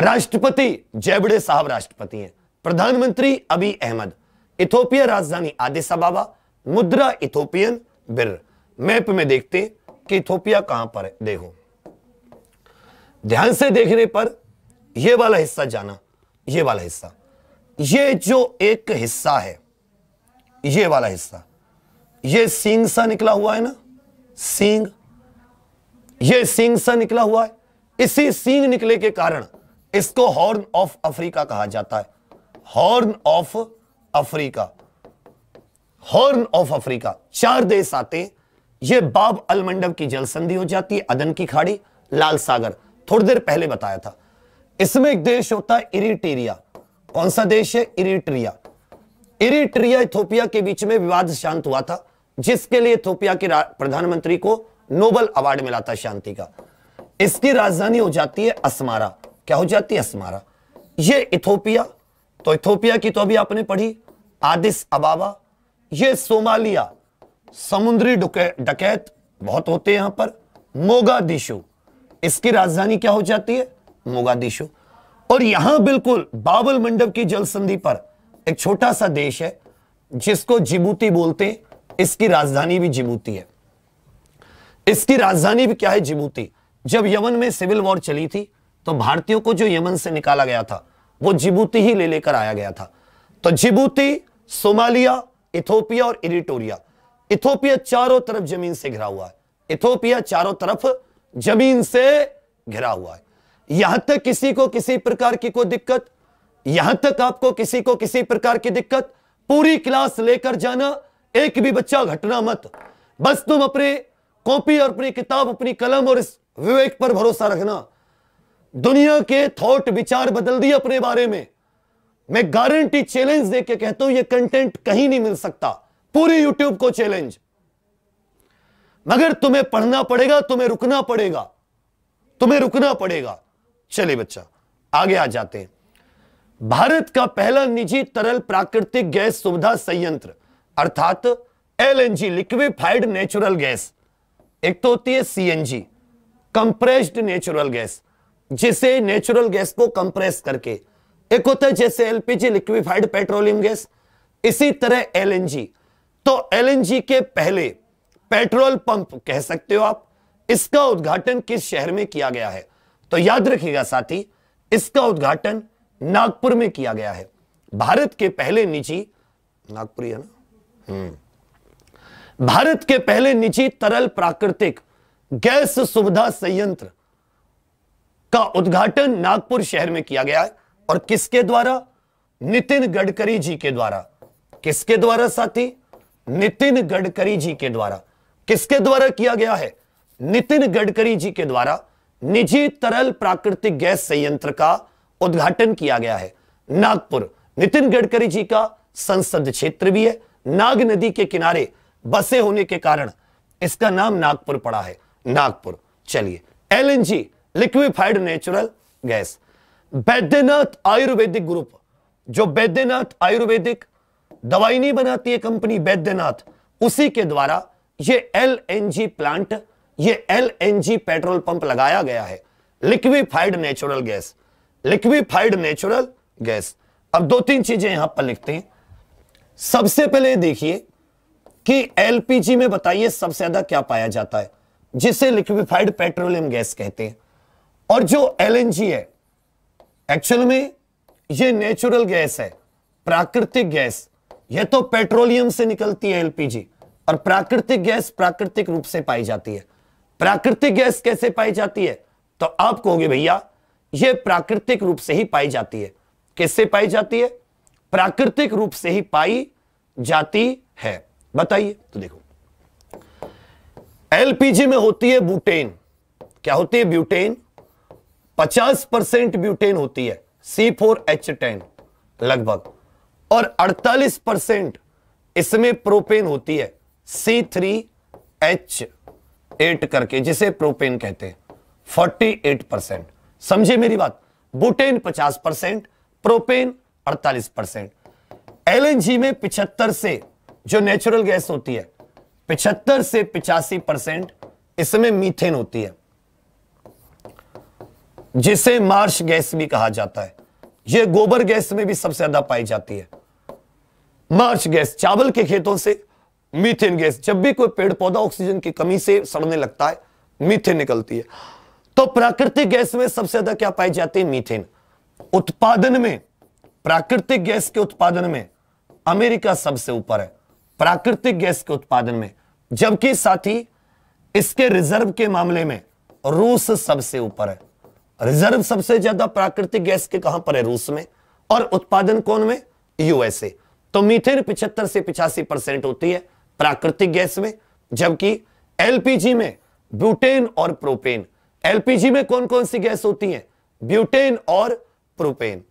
राष्ट्रपति जयबड़े साहब राष्ट्रपति हैं प्रधानमंत्री अभी अहमद इथोपिया राजधानी आदिशा बाबा मुद्रा इथोपियन बिर मैप में देखते हैं कि इथोपिया कहां पर है देखो ध्यान से देखने पर यह वाला हिस्सा जाना यह वाला हिस्सा ये जो एक हिस्सा है यह वाला हिस्सा ये सिंह सा निकला हुआ है ना सिंग ये सिंह सा निकला हुआ है इसी सींग निकले के कारण इसको हॉर्न ऑफ अफ्रीका कहा जाता है horn of Africa horn of Africa चार देश आते हैं ये बाब अलमंडब की जल संधि हो जाती है अदन की खाड़ी लाल सागर थोड़ी देर पहले बताया था इसमें एक देश होता है इरिटेरिया कौन सा देश है इरिट्रिया इरिट्रिया इथोपिया के बीच में विवाद शांत हुआ था जिसके लिए इथोपिया के प्रधानमंत्री को नोबल अवार्ड मिला था शांति का इसकी राजधानी हो जाती है असमारा क्या हो जाती है असमारा ये इथोपिया तो इथोपिया की तो अभी आपने पढ़ी आदिस अबाबा ये सोमालिया समुद्री डकैत बहुत होते हैं यहां पर दिशु इसकी राजधानी क्या हो जाती है दिशु और यहां बिल्कुल बाबल मंडप की जल संधि पर एक छोटा सा देश है जिसको जिबूती बोलते हैं इसकी राजधानी भी जिबूती है इसकी राजधानी भी क्या है जिबूती जब यमन में सिविल वॉर चली थी तो भारतीयों को जो यमन से निकाला गया था वो जिबूती ही ले लेकर आया गया था तो जिबूती सोमालिया इथोपिया और इरिटोरिया इथोपिया चारों तरफ जमीन से घिरा हुआ है इथोपिया चारों तरफ जमीन से घिरा हुआ है यहां तक किसी को किसी प्रकार की कोई दिक्कत यहां तक आपको किसी को किसी प्रकार की दिक्कत पूरी क्लास लेकर जाना एक भी बच्चा घटना मत बस तुम अपने कॉपी और अपनी किताब अपनी कलम और इस विवेक पर भरोसा रखना दुनिया के थॉट विचार बदल दिए अपने बारे में मैं गारंटी चैलेंज देके कहता हूं ये कंटेंट कहीं नहीं मिल सकता पूरी यूट्यूब को चैलेंज मगर तुम्हें पढ़ना पड़ेगा तुम्हें रुकना पड़ेगा तुम्हें रुकना पड़ेगा चलिए बच्चा आगे आ जाते हैं भारत का पहला निजी तरल प्राकृतिक गैस सुविधा संयंत्र अर्थात एलएनजी लिक्विफाइड नेचुरल गैस एक तो होती है सीएनजी कंप्रेस्ड नेचुरल गैस जिसे नेचुरल गैस को कंप्रेस करके एक होता है जैसे एलपीजी लिक्विफाइड पेट्रोलियम गैस इसी तरह एलएनजी तो एलएनजी के पहले पेट्रोल पंप कह सकते हो आप इसका उद्घाटन किस शहर में किया गया है तो याद रखिएगा साथी इसका उद्घाटन नागपुर में किया गया है भारत के पहले निजी नागपुरी है ना हम्म। भारत के पहले निजी तरल प्राकृतिक गैस सुविधा संयंत्र का उद्घाटन नागपुर शहर में किया गया है और किसके द्वारा नितिन गडकरी जी के द्वारा किसके द्वारा साथी नितिन गडकरी जी के द्वारा किसके द्वारा किया गया है नितिन गडकरी जी के द्वारा निजी तरल प्राकृतिक गैस संयंत्र का उद्घाटन किया गया है नागपुर नितिन गडकरी जी का संसद क्षेत्र भी है नाग नदी के किनारे बसे होने के कारण इसका नाम नागपुर पड़ा है नागपुर चलिए LNG liquefied natural gas Baidyanath Ayurvedic group जो बैद्यनाथ आयुर्वेदिक दवाई नहीं बनाती है कंपनी बैद्यनाथ उसी के द्वारा ये एलएनजी प्लांट ये एलएनजी पेट्रोल पंप लगाया गया है liquefied natural gas liquefied natural gas अब दो तीन चीजें यहां पर लिखते हैं सबसे पहले देखिए कि एलपीजी में बताइए सबसे ज्यादा क्या पाया जाता है जिसे लिक्विफाइड पेट्रोलियम गैस कहते हैं और जो एलएनजी है एक्चुअल में ये नेचुरल गैस है प्राकृतिक गैस यह तो पेट्रोलियम से निकलती है एलपीजी और प्राकृतिक गैस प्राकृतिक रूप से पाई जाती है प्राकृतिक गैस कैसे पाई जाती है तो आप कहोगे भैया यह प्राकृतिक रूप से ही पाई जाती है किससे पाई जाती है प्राकृतिक रूप से ही पाई जाती है बताइए तो देखो एलपीजी में होती है ब्यूटेन क्या होती है ब्यूटेन 50 परसेंट ब्यूटेन होती है सी फोर एच टेन लगभग और 48 परसेंट इसमें प्रोपेन होती है सी थ्री एच एट करके जिसे प्रोपेन कहते हैं 48 परसेंट समझे मेरी बात butane 50 percent propane 48 percent L में 75 से जो नेचुरल गैस होती है पिछहत्तर से पिचासी परसेंट इसमें मीथेन होती है जिसे मार्श गैस भी कहा जाता है यह गोबर गैस में भी सबसे ज्यादा पाई जाती है मार्श गैस चावल के खेतों से मीथेन गैस जब भी कोई पेड़ पौधा ऑक्सीजन की कमी से सड़ने लगता है मीथेन निकलती है तो प्राकृतिक गैस में सबसे ज्यादा क्या पाई जाती है मीथेन उत्पादन में प्राकृतिक गैस के उत्पादन में अमेरिका सबसे ऊपर है प्राकृतिक गैस के उत्पादन में जबकि साथी इसके रिजर्व के मामले में रूस सबसे ऊपर है रिजर्व सबसे ज्यादा प्राकृतिक गैस के कहां पर है रूस में और उत्पादन कौन में यूएसए तो मीथेन पिछहत्तर से पिछासी परसेंट होती है प्राकृतिक गैस में जबकि एलपीजी में ब्यूटेन और प्रोपेन एलपीजी में कौन कौन सी गैस होती है ब्यूटेन और propane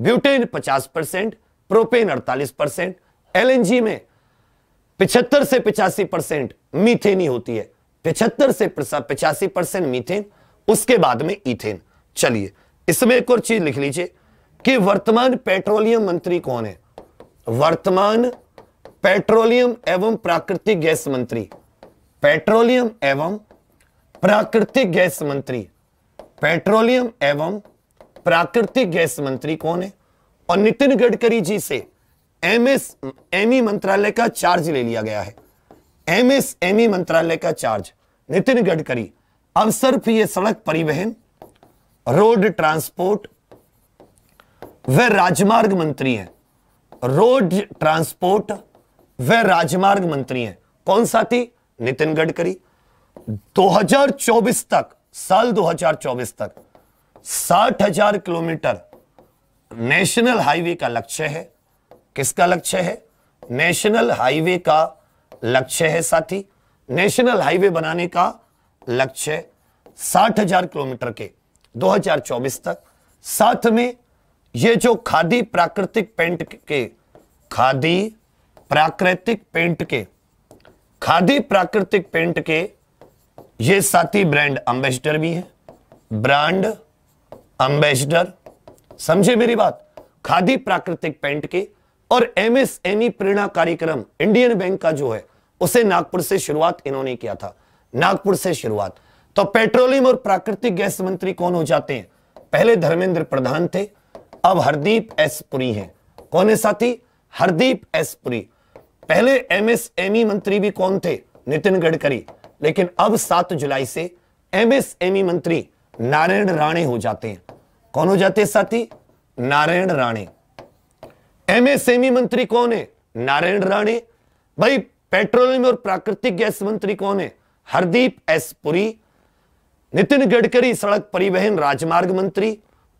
butane 50 percent propane 48 percent LNG में पिछहत्तर से पिचासी परसेंट मीथेन ही होती है पिछहत्तर से पिचासी परसेंट मीथेन उसके बाद में इथेन चलिए इसमें एक और चीज लिख लीजिए कि वर्तमान पेट्रोलियम मंत्री कौन है वर्तमान पेट्रोलियम एवं प्राकृतिक गैस मंत्री पेट्रोलियम एवं प्राकृतिक गैस मंत्री पेट्रोलियम एवं प्राकृतिक गैस मंत्री कौन है और नितिन गडकरी जी से एमएस एमई e मंत्रालय का चार्ज ले लिया गया है एमएस एमई e मंत्रालय का चार्ज नितिन गडकरी अवसर यह सड़क परिवहन रोड ट्रांसपोर्ट व राजमार्ग मंत्री हैं रोड ट्रांसपोर्ट व राजमार्ग मंत्री हैं कौन सा थी नितिन गडकरी 2024 तक साल 2024 तक साठ हजार किलोमीटर नेशनल हाईवे का लक्ष्य है किसका लक्ष्य है नेशनल हाईवे का लक्ष्य है साथी नेशनल हाईवे बनाने का लक्ष्य साठ हजार किलोमीटर के 2024 तक साथ में ये जो खादी प्राकृतिक पेंट के खादी प्राकृतिक पेंट के खादी प्राकृतिक पेंट के ये साथी ब्रांड अंबेसडर भी है ब्रांड अंबेसडर समझे मेरी बात खादी प्राकृतिक पेंट के और एमएसएमई e प्रेरणा कार्यक्रम इंडियन बैंक का जो है उसे नागपुर से शुरुआत इन्होंने किया था नागपुर से शुरुआत तो पेट्रोलियम और प्राकृतिक गैस मंत्री कौन हो जाते हैं पहले धर्मेंद्र प्रधान थे अब हरदीप एस पुरी हैं कौन है साथी हरदीप एस पुरी पहले एमएसएमई e मंत्री भी कौन थे नितिन गडकरी लेकिन अब 7 जुलाई से एमएसएमई e मंत्री नारायण राणे हो जाते हैं कौन हो जाते हैं साथी नारायण राणे एमएसएमई e मंत्री कौन है नारायण राणे भाई पेट्रोलियम और प्राकृतिक गैस मंत्री कौन है हरदीप एस पुरी नितिन गडकरी सड़क परिवहन राजमार्ग मंत्री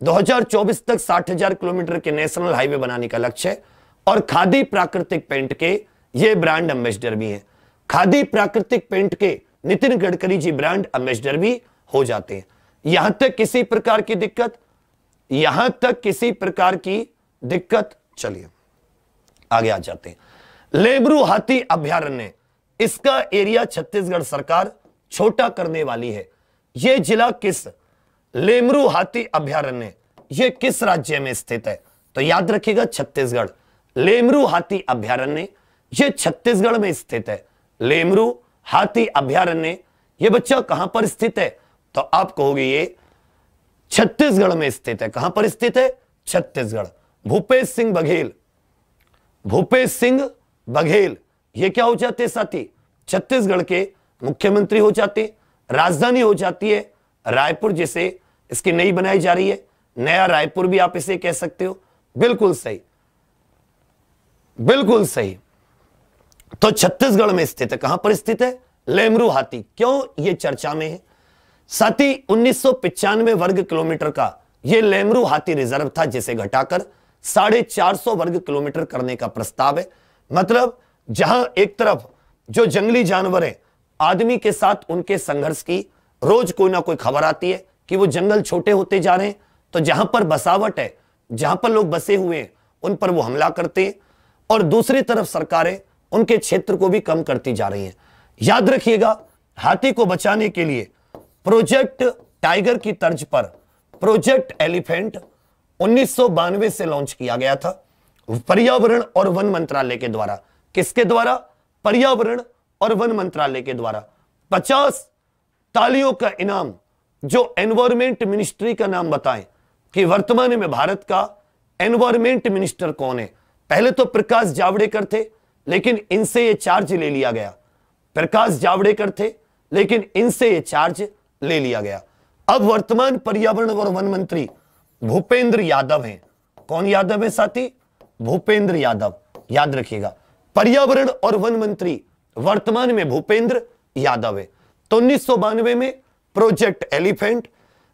2024 तक 60,000 किलोमीटर के नेशनल हाईवे बनाने का लक्ष्य है और खादी प्राकृतिक पेंट के ये ब्रांड एम्बेसडर भी हैं खादी प्राकृतिक पेंट के नितिन गडकरी जी ब्रांड एम्बेसडर भी हो जाते हैं यहां तक किसी प्रकार की दिक्कत यहां तक किसी प्रकार की दिक्कत चलिए आगे आ जाते हैं लेबरू हाथी अभ्यारण्य इसका एरिया छत्तीसगढ़ सरकार छोटा करने वाली है यह जिला किस लेमरू हाथी अभ्यारण्य यह किस राज्य में स्थित है तो याद रखिएगा छत्तीसगढ़ लेमरू हाथी अभ्यारण्य यह छत्तीसगढ़ में स्थित है लेमरू हाथी अभ्यारण्य यह बच्चा कहां पर स्थित है तो आप कहोगे ये छत्तीसगढ़ में स्थित है कहां पर स्थित है छत्तीसगढ़ भूपेश सिंह बघेल भूपेश सिंह बघेल ये क्या हो जाते साथी छत्तीसगढ़ के मुख्यमंत्री हो जाते राजधानी हो जाती है रायपुर जिसे इसकी नई बनाई जा रही है नया रायपुर भी आप इसे कह सकते हो बिल्कुल सही बिल्कुल सही तो छत्तीसगढ़ में स्थित है कहां पर स्थित है लेमरू हाथी क्यों ये चर्चा में है साथी ही उन्नीस वर्ग किलोमीटर का यह लेमरू हाथी रिजर्व था जिसे घटाकर साढ़े चार सौ वर्ग किलोमीटर करने का प्रस्ताव है मतलब जहां एक तरफ जो जंगली जानवर है आदमी के साथ उनके संघर्ष की रोज कोई ना कोई खबर आती है कि वो जंगल छोटे होते जा रहे हैं तो जहां पर बसावट है जहां पर लोग बसे हुए हैं उन पर वो हमला करते हैं और दूसरी तरफ सरकारें उनके क्षेत्र को भी कम करती जा रही हैं याद रखिएगा हाथी को बचाने के लिए प्रोजेक्ट टाइगर की तर्ज पर प्रोजेक्ट एलिफेंट 1992 से लॉन्च किया गया था पर्यावरण और वन मंत्रालय के द्वारा किसके द्वारा पर्यावरण और वन मंत्रालय के द्वारा 50 तालियों का इनाम जो एनवायरमेंट मिनिस्ट्री का नाम बताएं कि वर्तमान में भारत का एनवायरमेंट मिनिस्टर कौन है पहले तो प्रकाश जावड़ेकर थे लेकिन इनसे यह चार्ज ले लिया गया प्रकाश जावड़ेकर थे लेकिन इनसे यह चार्ज ले लिया गया अब वर्तमान पर्यावरण और वन मंत्री भूपेंद्र यादव हैं कौन यादव है साथी भूपेंद्र यादव याद रखिएगा पर्यावरण और वन मंत्री वर्तमान में भूपेंद्र यादव है तो उन्नीस में प्रोजेक्ट एलिफेंट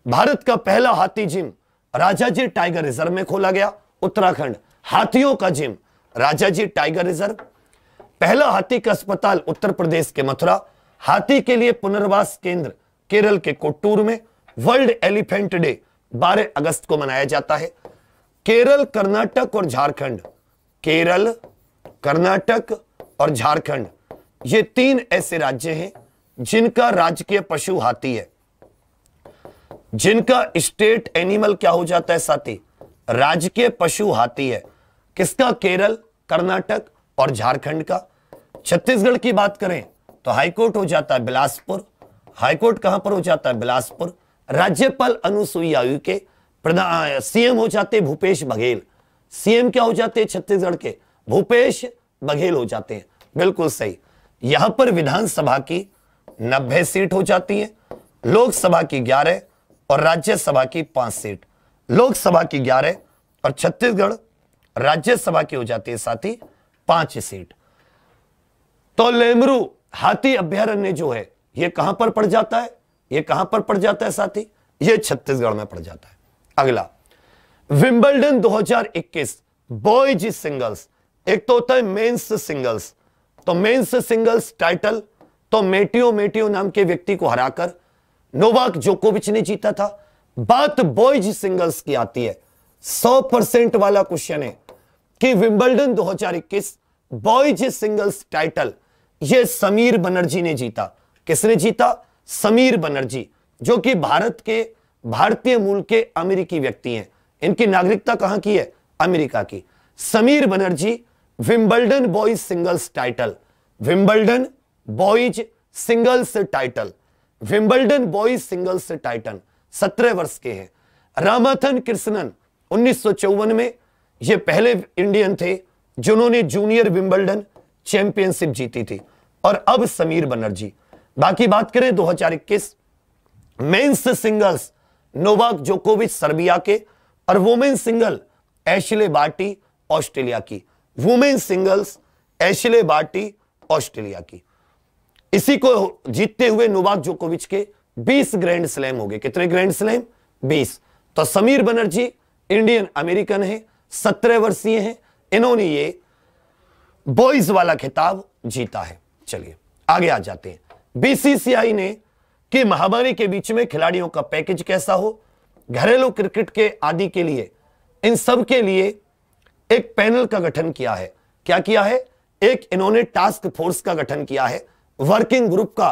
भारत का पहला हाथी gym Rajaji tiger reserve में खोला गया उत्तराखंड हाथियों का gym Rajaji tiger reserve पहला हाथी का अस्पताल उत्तर प्रदेश के मथुरा हाथी के लिए पुनर्वास केंद्र केरल के कोट्टूर में वर्ल्ड एलिफेंट डे 12 अगस्त को मनाया जाता है केरल कर्नाटक और झारखंड केरल कर्नाटक और झारखंड ये तीन ऐसे राज्य हैं जिनका राजकीय पशु हाथी है जिनका स्टेट एनिमल क्या हो जाता है साथी राजकीय पशु हाथी है किसका केरल कर्नाटक और झारखंड का छत्तीसगढ़ की बात करें तो हाईकोर्ट हो जाता है बिलासपुर हाईकोर्ट कहां पर हो जाता है बिलासपुर राज्यपाल अनुसुईया उइके प्रधान सीएम हो जाते भूपेश बघेल सीएम क्या हो जाते छत्तीसगढ़ के भूपेश बघेल हो जाते हैं बिल्कुल सही यहां पर विधानसभा की नब्बे सीट हो जाती है लोकसभा की ग्यारह और राज्यसभा की पांच सीट लोकसभा की ग्यारह और छत्तीसगढ़ राज्यसभा की हो जाती है साथ ही पांच सीट तो लेमरू हाथी अभ्यारण्य जो है यह कहां पर पड़ जाता है ये कहां पर पड़ जाता है साथी ये छत्तीसगढ़ में पड़ जाता है अगला विम्बलडन 2021 बॉयज सिंगल्स एक तो होता है मेंस सिंगल्स तो मेंस सिंगल्स टाइटल तो मेटियो मेटियो नाम के व्यक्ति को हराकर नोवाक जोकोविच ने जीता था बात बॉयज सिंगल्स की आती है 100 परसेंट वाला क्वेश्चन है कि विम्बलडन 2021 बॉयज सिंगल्स टाइटल यह समीर बनर्जी ने जीता किसने जीता समीर बनर्जी जो कि भारत के भारतीय मूल के अमेरिकी व्यक्ति हैं इनकी नागरिकता कहां की है अमेरिका की Sameer Banerjee Wimbledon boys singles title Wimbledon boys singles title Wimbledon boys singles title सत्रह वर्ष के हैं रामाथन कृष्णन उन्नीस में ये पहले इंडियन थे जिन्होंने जूनियर विम्बल्डन चैंपियनशिप जीती थी और अब समीर बनर्जी बाकी बात करें दो हजार इक्कीस मेन्स सिंगल्स नोवाक जोकोविच सर्बिया के और women single Ashleigh Barty Australia की women singles Ashleigh Barty Australia की इसी को जीतते हुए नोवाक जोकोविच के 20 ग्रैंड स्लैम हो गए कितने ग्रैंड स्लैम 20 तो समीर बनर्जी इंडियन अमेरिकन है सत्रह वर्षीय हैं इन्होंने ये बॉयज वाला खिताब जीता है चलिए आगे आ जाते हैं बीसीसीआई ने कि महामारी के बीच में खिलाड़ियों का पैकेज कैसा हो घरेलू क्रिकेट के आदि के लिए इन सब के लिए एक पैनल का गठन किया है क्या किया है एक इन्होंने टास्क फोर्स का गठन किया है वर्किंग ग्रुप का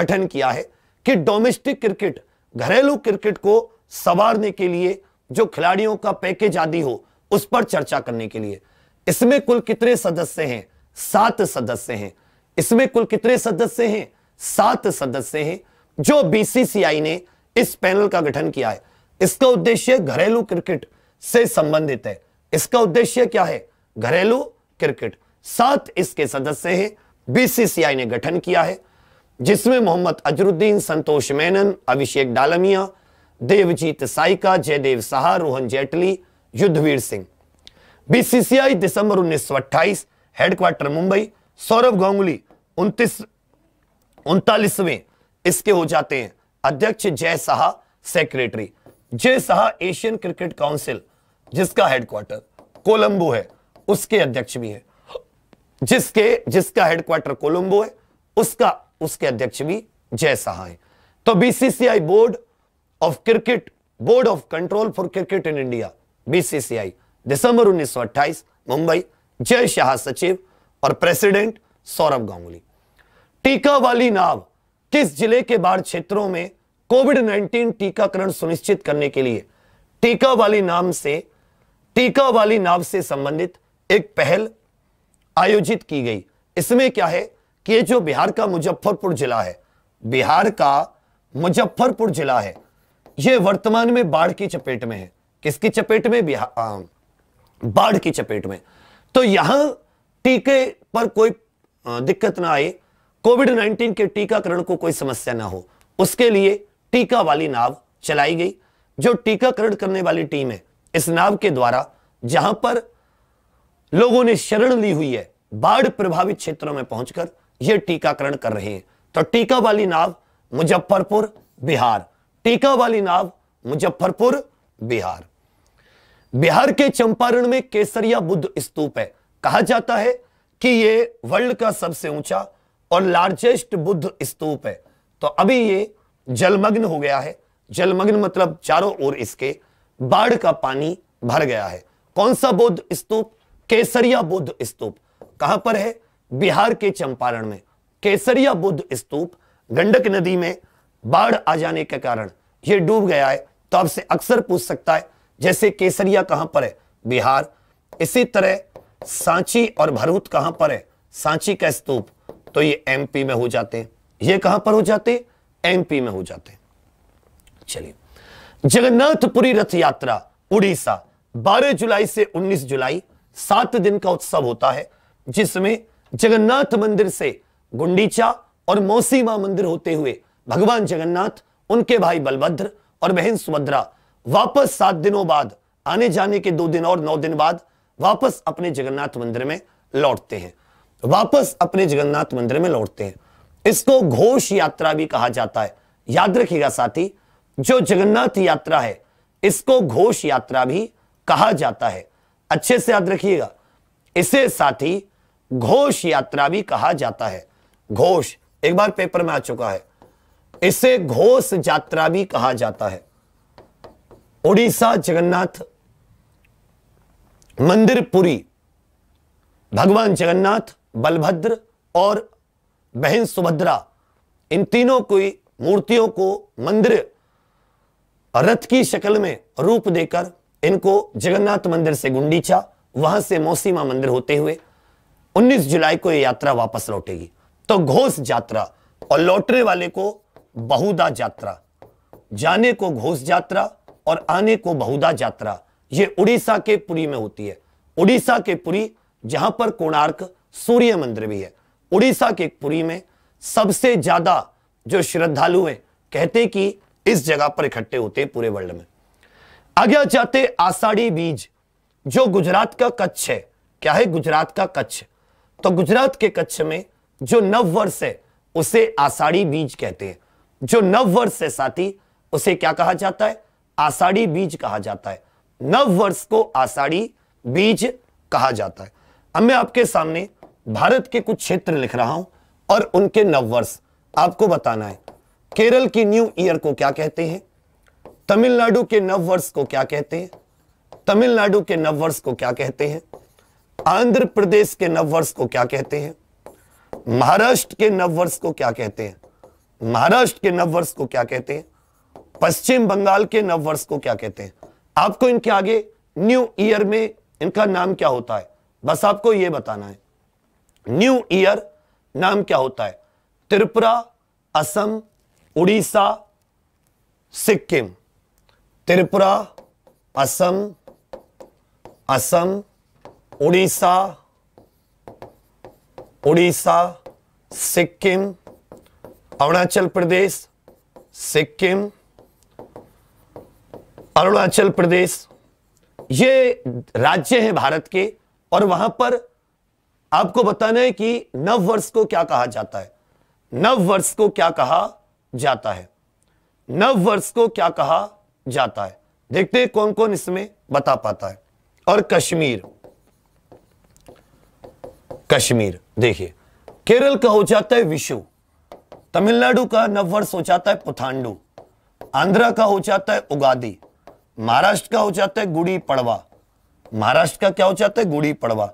गठन किया है कि डोमेस्टिक क्रिकेट घरेलू क्रिकेट को संवारने के लिए जो खिलाड़ियों का पैकेज आदि हो उस पर चर्चा करने के लिए इसमें कुल कितने सदस्य हैं सात सदस्य हैं इसमें कुल कितने सदस्य हैं सात सदस्य हैं जो बीसीसीआई ने इस पैनल का गठन किया है इसका उद्देश्य घरेलू क्रिकेट से संबंधित है इसका उद्देश्य क्या है घरेलू क्रिकेट सात इसके सदस्य हैं बीसीसीआई ने गठन किया है जिसमें मोहम्मद अजरुद्दीन संतोष मेनन अभिषेक डालमिया देवजीत साइका जयदेव सहा रोहन जेटली युद्धवीर सिंह बीसीसीआई दिसंबर उन्नीस सौ अट्ठाईस हेडक्वार्टर मुंबई सौरभ गांगुली उनतालीसवें इसके हो जाते हैं अध्यक्ष Jay Shah secretary Jay Shah Asian cricket council जिसका हेडक्वार्टर कोलंबो है उसके अध्यक्ष भी है जिसके जिसका हेडक्वार्टर कोलंबो है उसका उसके अध्यक्ष भी जय शाह है तो BCCI board of cricket board of control for cricket in India BCCI दिसंबर 1928 मुंबई जय शाह सचिव और प्रेसिडेंट सौरभ गांगुली टीका वाली नाव किस जिले के बाढ़ क्षेत्रों में कोविड 19 टीकाकरण सुनिश्चित करने के लिए टीका वाली नाम से टीका वाली नाव से संबंधित एक पहल आयोजित की गई इसमें क्या है कि ये जो बिहार का मुजफ्फरपुर जिला है बिहार का मुजफ्फरपुर जिला है ये वर्तमान में बाढ़ की चपेट में है किसकी चपेट में बिहार बाढ़ की चपेट में तो यहां टीके पर कोई दिक्कत ना आई कोविड 19 के टीकाकरण को कोई समस्या ना हो उसके लिए टीका वाली नाव चलाई गई जो टीकाकरण करने वाली टीम है इस नाव के द्वारा जहां पर लोगों ने शरण ली हुई है बाढ़ प्रभावित क्षेत्रों में पहुंचकर यह टीकाकरण कर रहे हैं तो टीका वाली नाव मुजफ्फरपुर बिहार टीका वाली नाव मुजफ्फरपुर बिहार बिहार के चंपारण में केसरिया बुद्ध स्तूप है कहा जाता है कि यह वर्ल्ड का सबसे ऊंचा और लार्जेस्ट बुद्ध स्तूप है तो अभी ये जलमग्न हो गया है जलमग्न मतलब चारों ओर इसके बाढ़ का पानी भर गया है कौन सा बुद्ध स्तूप केसरिया बुद्ध स्तूप कहां पर है बिहार के चंपारण में केसरिया बुद्ध स्तूप गंडक नदी में बाढ़ आ जाने के कारण यह डूब गया है तो आपसे अक्सर पूछ सकता है जैसे केसरिया कहां पर है बिहार इसी तरह सांची और भरूत कहां पर है सांची का स्तूप तो ये एमपी में हो जाते हैं ये कहां पर हो जाते एमपी में हो जाते चलिए जगन्नाथपुरी रथ यात्रा उड़ीसा 12 जुलाई से 19 जुलाई सात दिन का उत्सव होता है जिसमें जगन्नाथ मंदिर से गुंडीचा और मौसीमा मंदिर होते हुए भगवान जगन्नाथ उनके भाई बलभद्र और बहन सुभद्रा वापस सात दिनों बाद आने जाने के दो दिन और नौ दिन बाद वापस अपने जगन्नाथ मंदिर में लौटते हैं वापस अपने जगन्नाथ मंदिर में लौटते हैं इसको घोष यात्रा भी कहा जाता है याद रखिएगा साथी जो जगन्नाथ यात्रा है इसको घोष यात्रा भी कहा जाता है अच्छे से याद रखिएगा इसे साथी घोष यात्रा भी कहा जाता है घोष एक बार पेपर में आ चुका है इसे घोष यात्रा भी कहा जाता है उड़ीसा जगन्नाथ मंदिर पुरी भगवान जगन्नाथ बलभद्र और बहन सुभद्रा इन तीनों की मूर्तियों को मंदिर रथ की शक्ल में रूप देकर इनको जगन्नाथ मंदिर से गुंडीचा वहां से मौसीमा मंदिर होते हुए 19 जुलाई को यह यात्रा वापस लौटेगी तो घोष यात्रा और लौटने वाले को बहुदा यात्रा जाने को घोष यात्रा और आने को बहुदा यात्रा ये उड़ीसा के पुरी में होती है उड़ीसा के पुरी जहां पर कोणार्क सूर्य मंदिर भी है उड़ीसा के पुरी में सबसे ज्यादा जो श्रद्धालु हैं कहते कि इस जगह पर इकट्ठे होते पूरे वर्ल्ड में आगे जाते आषाढ़ी बीज जो गुजरात का कच्छ है क्या है गुजरात का कच्छ तो गुजरात के कच्छ में जो नव वर्ष है उसे आषाढ़ी बीज कहते हैं जो नव वर्ष है साथी उसे क्या कहा जाता है आषाढ़ी बीज कहा जाता है नव वर्ष को आषाढ़ी बीज कहा जाता है अब मैं आपके सामने भारत के कुछ क्षेत्र लिख रहा हूं और उनके नववर्ष आपको बताना है केरल की न्यू ईयर को क्या कहते हैं तमिलनाडु के नववर्ष को क्या कहते हैं तमिलनाडु के नववर्ष को क्या कहते हैं आंध्र प्रदेश के नववर्ष को क्या कहते हैं महाराष्ट्र के नववर्ष को क्या कहते हैं महाराष्ट्र के नववर्ष को क्या कहते हैं पश्चिम बंगाल के नववर्ष को क्या कहते हैं आपको इनके आगे न्यू ईयर में इनका नाम क्या होता है बस आपको यह बताना है न्यू ईयर नाम क्या होता है त्रिपुरा असम उड़ीसा सिक्किम त्रिपुरा असम असम उड़ीसा उड़ीसा सिक्किम अरुणाचल प्रदेश सिक्किम अरुणाचल प्रदेश ये राज्य हैं भारत के और वहां पर आपको बताना है कि नव वर्ष को क्या कहा जाता है नव वर्ष को क्या कहा जाता है नव वर्ष को क्या कहा जाता है देखते हैं कौन कौन इसमें बता पाता है और कश्मीर कश्मीर देखिए केरल का हो जाता है विशु तमिलनाडु का नववर्ष हो जाता है पुथांडू आंध्रा का हो जाता है उगादी महाराष्ट्र का हो जाता है गुड़ी पड़वा महाराष्ट्र का क्या हो जाता है गुड़ी पड़वा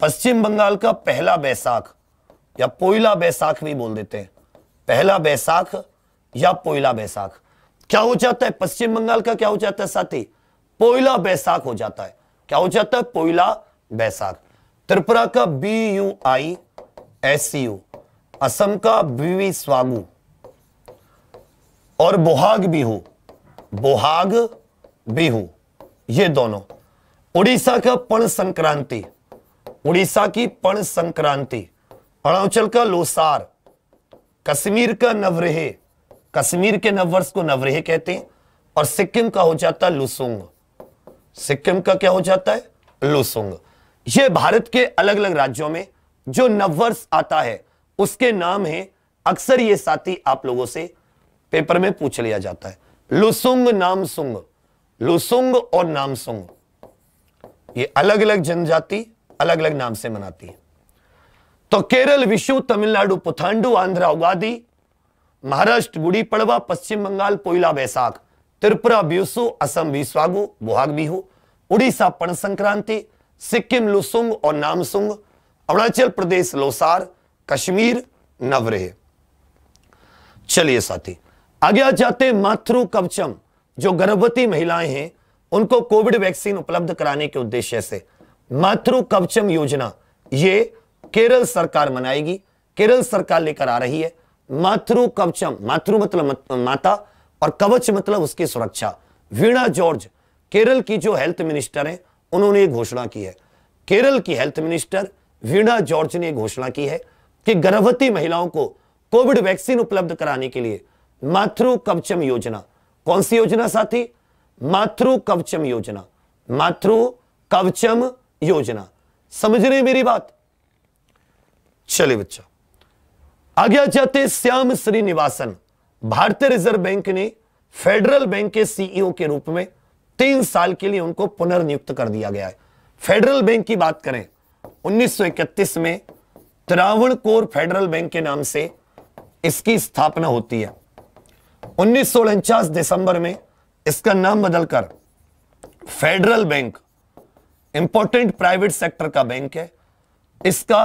पश्चिम बंगाल का पहला बैसाख या पोइला बैसाख भी बोल देते हैं पहला बैसाख या पोइला बैसाख क्या हो जाता है पश्चिम बंगाल का क्या हो जाता है साथी पोइला बैसाख हो जाता है क्या हो जाता है पोइला बैसाख त्रिपुरा का B U I S U Assam का बीवी स्वागू और बोहाग बिहू बोहाग बिहू ये दोनों उड़ीसा का पण संक्रांति उड़ीसा की पण संक्रांति अरुणाचल का लोसार कश्मीर का नवरेह कश्मीर के नववर्ष को नवरेह कहते हैं और सिक्किम का हो जाता है लुसुंग सिक्किम का क्या हो जाता है लुसुंग ये भारत के अलग अलग राज्यों में जो नववर्ष आता है उसके नाम है अक्सर ये साथी आप लोगों से पेपर में पूछ लिया जाता है लुसुंग नामसुंग लुसुंग और नामसुंग ये अलग अलग जनजाति अलग अलग नाम से मनाती है तो केरल विशु तमिलनाडु पुथांडु आंध्र उगादी महाराष्ट्र गुड़ी पड़वा पश्चिम बंगाल पोइला बैसाख त्रिपुरा ब्यूसु असम विस्वागु बुहाग बिहू उड़ीसा पण संक्रांति सिक्किम लुसुंग और नामसुंग अरुणाचल प्रदेश लोसार कश्मीर नवरेह चलिए साथी आगे आ जाते मातृ कवचम जो गर्भवती महिलाएं हैं उनको कोविड वैक्सीन उपलब्ध कराने के उद्देश्य से मातृ कवचम योजना ये केरल सरकार मनाएगी केरल सरकार लेकर आ रही है मातृ कवचम मातृ मतलब मत, माता और कवच मतलब उसकी सुरक्षा वीणा जॉर्ज केरल की जो हेल्थ मिनिस्टर हैं उन्होंने घोषणा की है केरल की हेल्थ मिनिस्टर वीणा जॉर्ज ने घोषणा की है कि गर्भवती महिलाओं को कोविड वैक्सीन उपलब्ध कराने के लिए मातृ कवचम योजना कौन सी योजना साथी मातृ कवचम योजना मातृ कवचम योजना समझ रहे मेरी बात चलिए बच्चा आगे आ जाते श्याम श्रीनिवासन भारतीय रिजर्व बैंक ने फेडरल बैंक के सीईओ के रूप में तीन साल के लिए उनको पुनर्नियुक्त कर दिया गया है फेडरल बैंक की बात करें 1931 में कोर फेडरल बैंक के नाम से इसकी स्थापना होती है उन्नीस दिसंबर में इसका नाम बदलकर federal bank important private sector का बैंक है इसका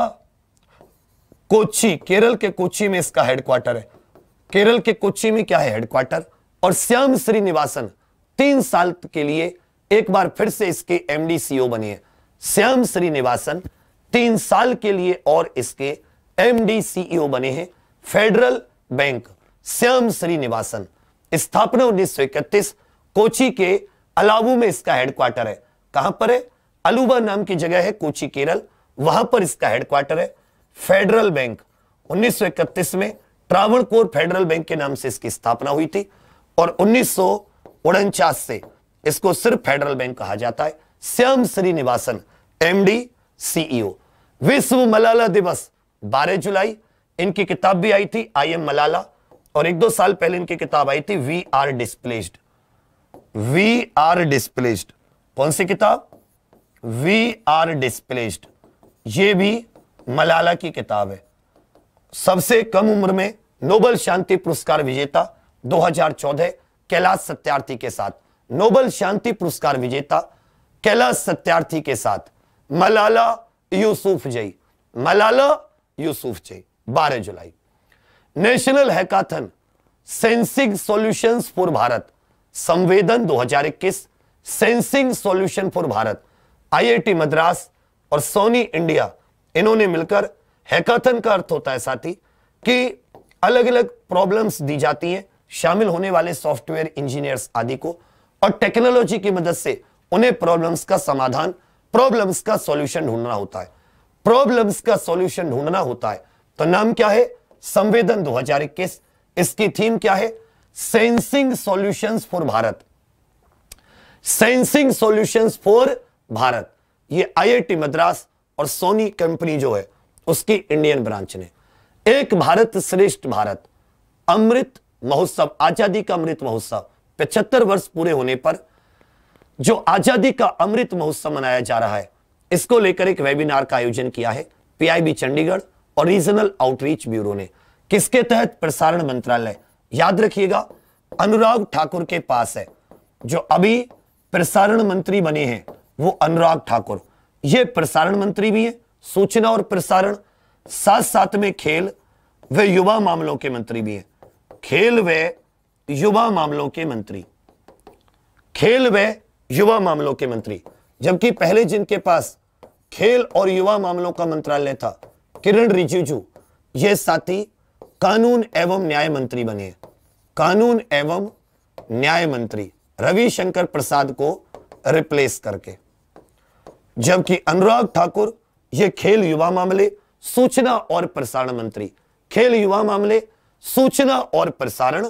कोची केरल के कोची में इसका हेडक्वार्टर है केरल के कोची में क्या है हेडक्वार्टर और श्याम श्रीनिवासन तीन साल के लिए एक बार फिर से इसके एमडी सीओ बने हैं श्याम श्रीनिवासन तीन साल के लिए और इसके एमडी सीईओ e बने हैं फेडरल बैंक श्याम श्रीनिवासन स्थापना उन्नीस कोची के अलावू में इसका हेडक्वार्टर है कहां पर है अलूबा नाम की जगह है कोची केरल वहां पर इसका हेडक्वार्टर है फेडरल बैंक 1931 में ट्रावणकोर फेडरल बैंक के नाम से इसकी स्थापना हुई थी और उन्नीस से इसको सिर्फ फेडरल बैंक कहा जाता है Shyam Srinivasan MD CEO e विश्व मलाला दिवस 12 जुलाई इनकी किताब भी आई थी आई एम मलाला और एक दो साल पहले इनकी किताब आई थी we are displaced we are displaced कौन सी किताब वी आर डिस्प्लेस्ड ये भी मलाला की किताब है सबसे कम उम्र में नोबल शांति पुरस्कार विजेता 2014 कैलाश सत्यार्थी के साथ नोबल शांति पुरस्कार विजेता कैलाश सत्यार्थी के साथ मलाला यूसुफ जई मलाला यूसुफ जई 12 जुलाई national hackathon sensing solutions for Bharat Samvedan 2021 sensing solution for Bharat IIT Madras और सोनी इंडिया इन्होंने मिलकर हैकाथन का अर्थ होता है साथी कि अलग अलग प्रॉब्लम्स दी जाती हैं शामिल होने वाले सॉफ्टवेयर इंजीनियर्स आदि को और टेक्नोलॉजी की मदद से उन्हें प्रॉब्लम्स का समाधान प्रॉब्लम्स का सॉल्यूशन ढूंढना होता है प्रॉब्लम्स का सॉल्यूशन ढूंढना होता है तो नाम क्या है संवेदन 2021 इसकी थीम क्या है sensing solutions for Bharat sensing solutions for Bharat ये आईआईटी मद्रास और सोनी कंपनी जो है उसकी इंडियन ब्रांच ने एक भारत श्रेष्ठ भारत अमृत महोत्सव आजादी का अमृत महोत्सव पचहत्तर वर्ष पूरे होने पर जो आजादी का अमृत महोत्सव मनाया जा रहा है इसको लेकर एक वेबिनार का आयोजन किया है पीआईबी चंडीगढ़ और रीजनल आउटरीच ब्यूरो ने किसके तहत प्रसारण मंत्रालय याद रखिएगा अनुराग ठाकुर के पास है जो अभी प्रसारण मंत्री बने हैं वो अनुराग ठाकुर ये प्रसारण मंत्री भी है सूचना और प्रसारण साथ साथ में खेल व युवा मामलों के मंत्री भी है खेल व युवा मामलों के मंत्री खेल व युवा मामलों के मंत्री जबकि पहले जिनके पास खेल और युवा मामलों का मंत्रालय था किरण रिजिजू ये साथी कानून एवं न्याय मंत्री बने कानून एवं न्याय मंत्री रविशंकर प्रसाद को रिप्लेस करके जबकि अनुराग ठाकुर ये खेल युवा मामले सूचना और प्रसारण मंत्री खेल युवा मामले सूचना और प्रसारण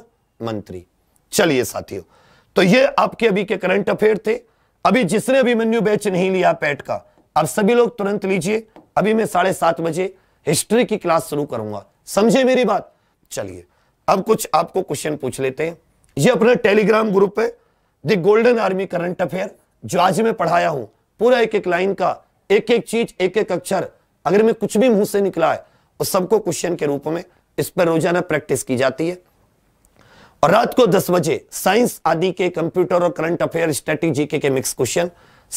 मंत्री चलिए साथियों तो ये आपके अभी के करंट अफेयर थे अभी जिसने अभी मेन्यू बैच नहीं लिया पैट का अब सभी लोग तुरंत लीजिए अभी मैं साढ़े सात बजे हिस्ट्री की क्लास शुरू करूंगा समझे मेरी बात चलिए अब कुछ आपको क्वेश्चन पूछ लेते हैं ये अपना टेलीग्राम ग्रुप है the golden army current affair जो आज मैं पढ़ाया हूं पूरा एक एक लाइन का एक एक चीज एक एक अक्षर अगर में कुछ भी मुंह से निकला है और सबको क्वेश्चन के रूप में इस पर रोजाना प्रैक्टिस की जाती है और रात को दस बजे साइंस आदि के कंप्यूटर और करंट अफेयर स्ट्रेटेजी के, के मिक्स क्वेश्चन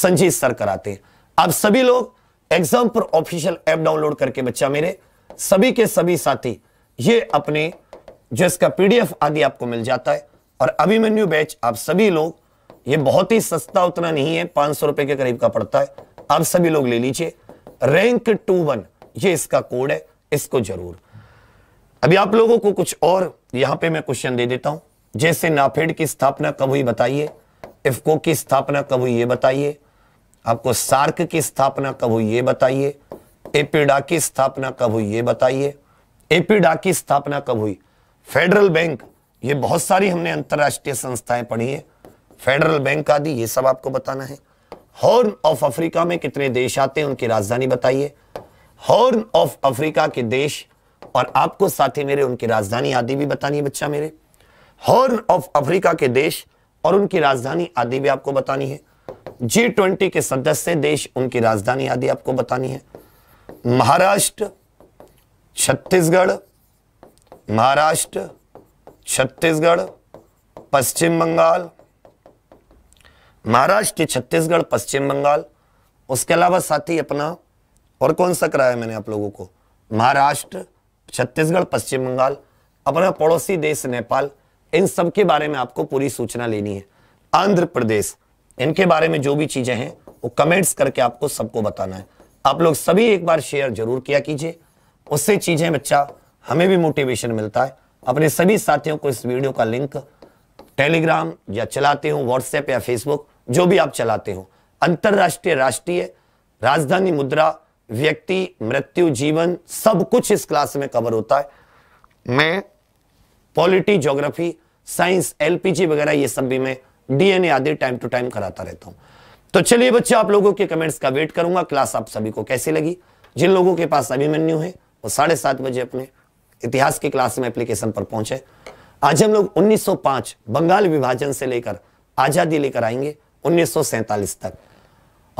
संजीत सर कराते हैं आप सभी लोग एग्जाम पर ऑफिशियल ऐप डाउनलोड करके बच्चा मेरे सभी के सभी साथी ये अपने जो इसका पीडीएफ आदि आपको मिल जाता है और अभिमन्यु बैच आप सभी लोग ये बहुत ही सस्ता उतना नहीं है पांच सौ रुपए के करीब का पड़ता है आप सभी लोग ले लीजिए रैंक टू वन ये इसका कोड है इसको जरूर अभी आप लोगों को कुछ और यहां पे मैं क्वेश्चन दे देता हूं जैसे नाफेड की स्थापना कब हुई बताइए इफको की स्थापना कब हुई ये बताइए आपको सार्क की स्थापना कब हुई ये बताइए एपीडा की स्थापना कब हुई ये बताइए एपीडा की स्थापना कब हुई फेडरल बैंक ये बहुत सारी हमने अंतर्राष्ट्रीय संस्थाएं पढ़ी है फेडरल बैंक आदि ये सब आपको बताना है हॉर्न ऑफ अफ्रीका में कितने देश आते हैं उनकी राजधानी बताइए हॉर्न ऑफ अफ्रीका के देश और आपको साथी मेरे उनकी राजधानी आदि भी बतानी है बच्चा मेरे हॉर्न ऑफ अफ्रीका के देश और उनकी राजधानी आदि भी आपको बतानी है जी ट्वेंटी के सदस्य देश उनकी राजधानी आदि आपको बतानी है महाराष्ट्र छत्तीसगढ़ महाराष्ट्र छत्तीसगढ़ पश्चिम बंगाल महाराष्ट्र छत्तीसगढ़ पश्चिम बंगाल उसके अलावा साथी अपना और कौन सा कराया मैंने आप लोगों को महाराष्ट्र छत्तीसगढ़ पश्चिम बंगाल अपना पड़ोसी देश नेपाल इन सब के बारे में आपको पूरी सूचना लेनी है आंध्र प्रदेश इनके बारे में जो भी चीज़ें हैं वो कमेंट्स करके आपको सबको बताना है आप लोग सभी एक बार शेयर जरूर किया कीजिए उससे चीज़ें बच्चा हमें भी मोटिवेशन मिलता है अपने सभी साथियों को इस वीडियो का लिंक टेलीग्राम या चलाते हो व्हाट्सएप या फेसबुक जो भी आप चलाते हो अंतरराष्ट्रीय राष्ट्रीय राजधानी मुद्रा व्यक्ति मृत्यु जीवन सब कुछ इस क्लास में कवर होता है मैं पॉलिटी ज्योग्राफी साइंस एलपीजी वगैरह ये सब भी मैं डीएनए आदि टाइम टू टाइम कराता रहता हूं तो चलिए बच्चे आप लोगों के कमेंट्स का वेट करूंगा क्लास आप सभी को कैसी लगी जिन लोगों के पास अभिमन्यु है वो साढ़े सात बजे अपने इतिहास की क्लास में एप्लीकेशन पर पहुंचे आज हम लोग 1905 बंगाल विभाजन से लेकर आजादी लेकर आएंगे 1947 तक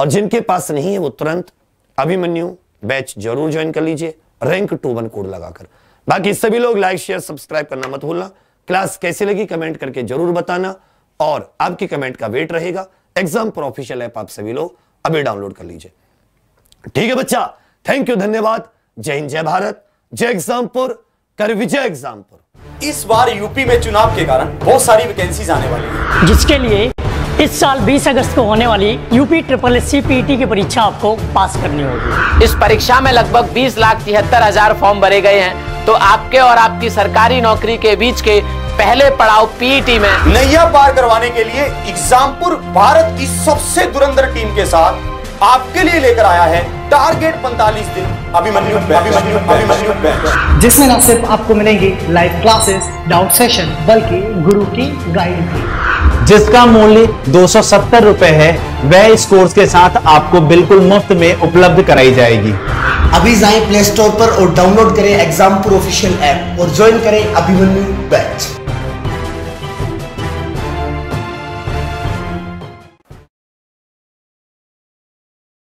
और जिनके पास नहीं है वो तुरंत अभिमन्यु बैच जरूर ज्वाइन कर लीजिए रैंक टू वन कोड लगाकर बाकी सभी लोग लाइक शेयर सब्सक्राइब करना मत भूलना क्लास कैसी लगी कमेंट करके जरूर बताना और आपकी कमेंट का वेट रहेगा एग्जाम पर ऑफिशियल ऐप आप सभी लोग अभी डाउनलोड कर लीजिए ठीक है बच्चा थैंक यू धन्यवाद जय हिंद जय भारत जय एग्जामपुर कर विजय एग्जामपुर इस बार यूपी में चुनाव के कारण बहुत सारी वैकेंसीज आने वाली है जिसके लिए इस साल 20 अगस्त को होने वाली यूपी ट्रिपल एस सी की परीक्षा आपको पास करनी होगी इस परीक्षा में लगभग बीस लाख तिहत्तर हजार फॉर्म भरे गए हैं तो आपके और आपकी सरकारी नौकरी के बीच के पहले पड़ाव पीटी e में नैया पार करवाने के लिए एग्जामपुर भारत की सबसे दुरंधर टीम के साथ आपके लिए लेकर आया है टारगेट पैंतालीस दिन अभिमन्यु अभिमन्यु अभिमन्यु जिसमें न सिर्फ आपको मिलेंगी लाइव क्लासेस डाउट सेशन बल्कि गुरु की गाइड भी जिसका मूल्य दो सौ है वह इस कोर्स के साथ आपको बिल्कुल मुफ्त में उपलब्ध कराई जाएगी अभी जाए प्ले स्टोर पर और डाउनलोड करें एग्जाम प्रो ऑफिशियल ऐप और ज्वाइन करें अभिमन्यु बैच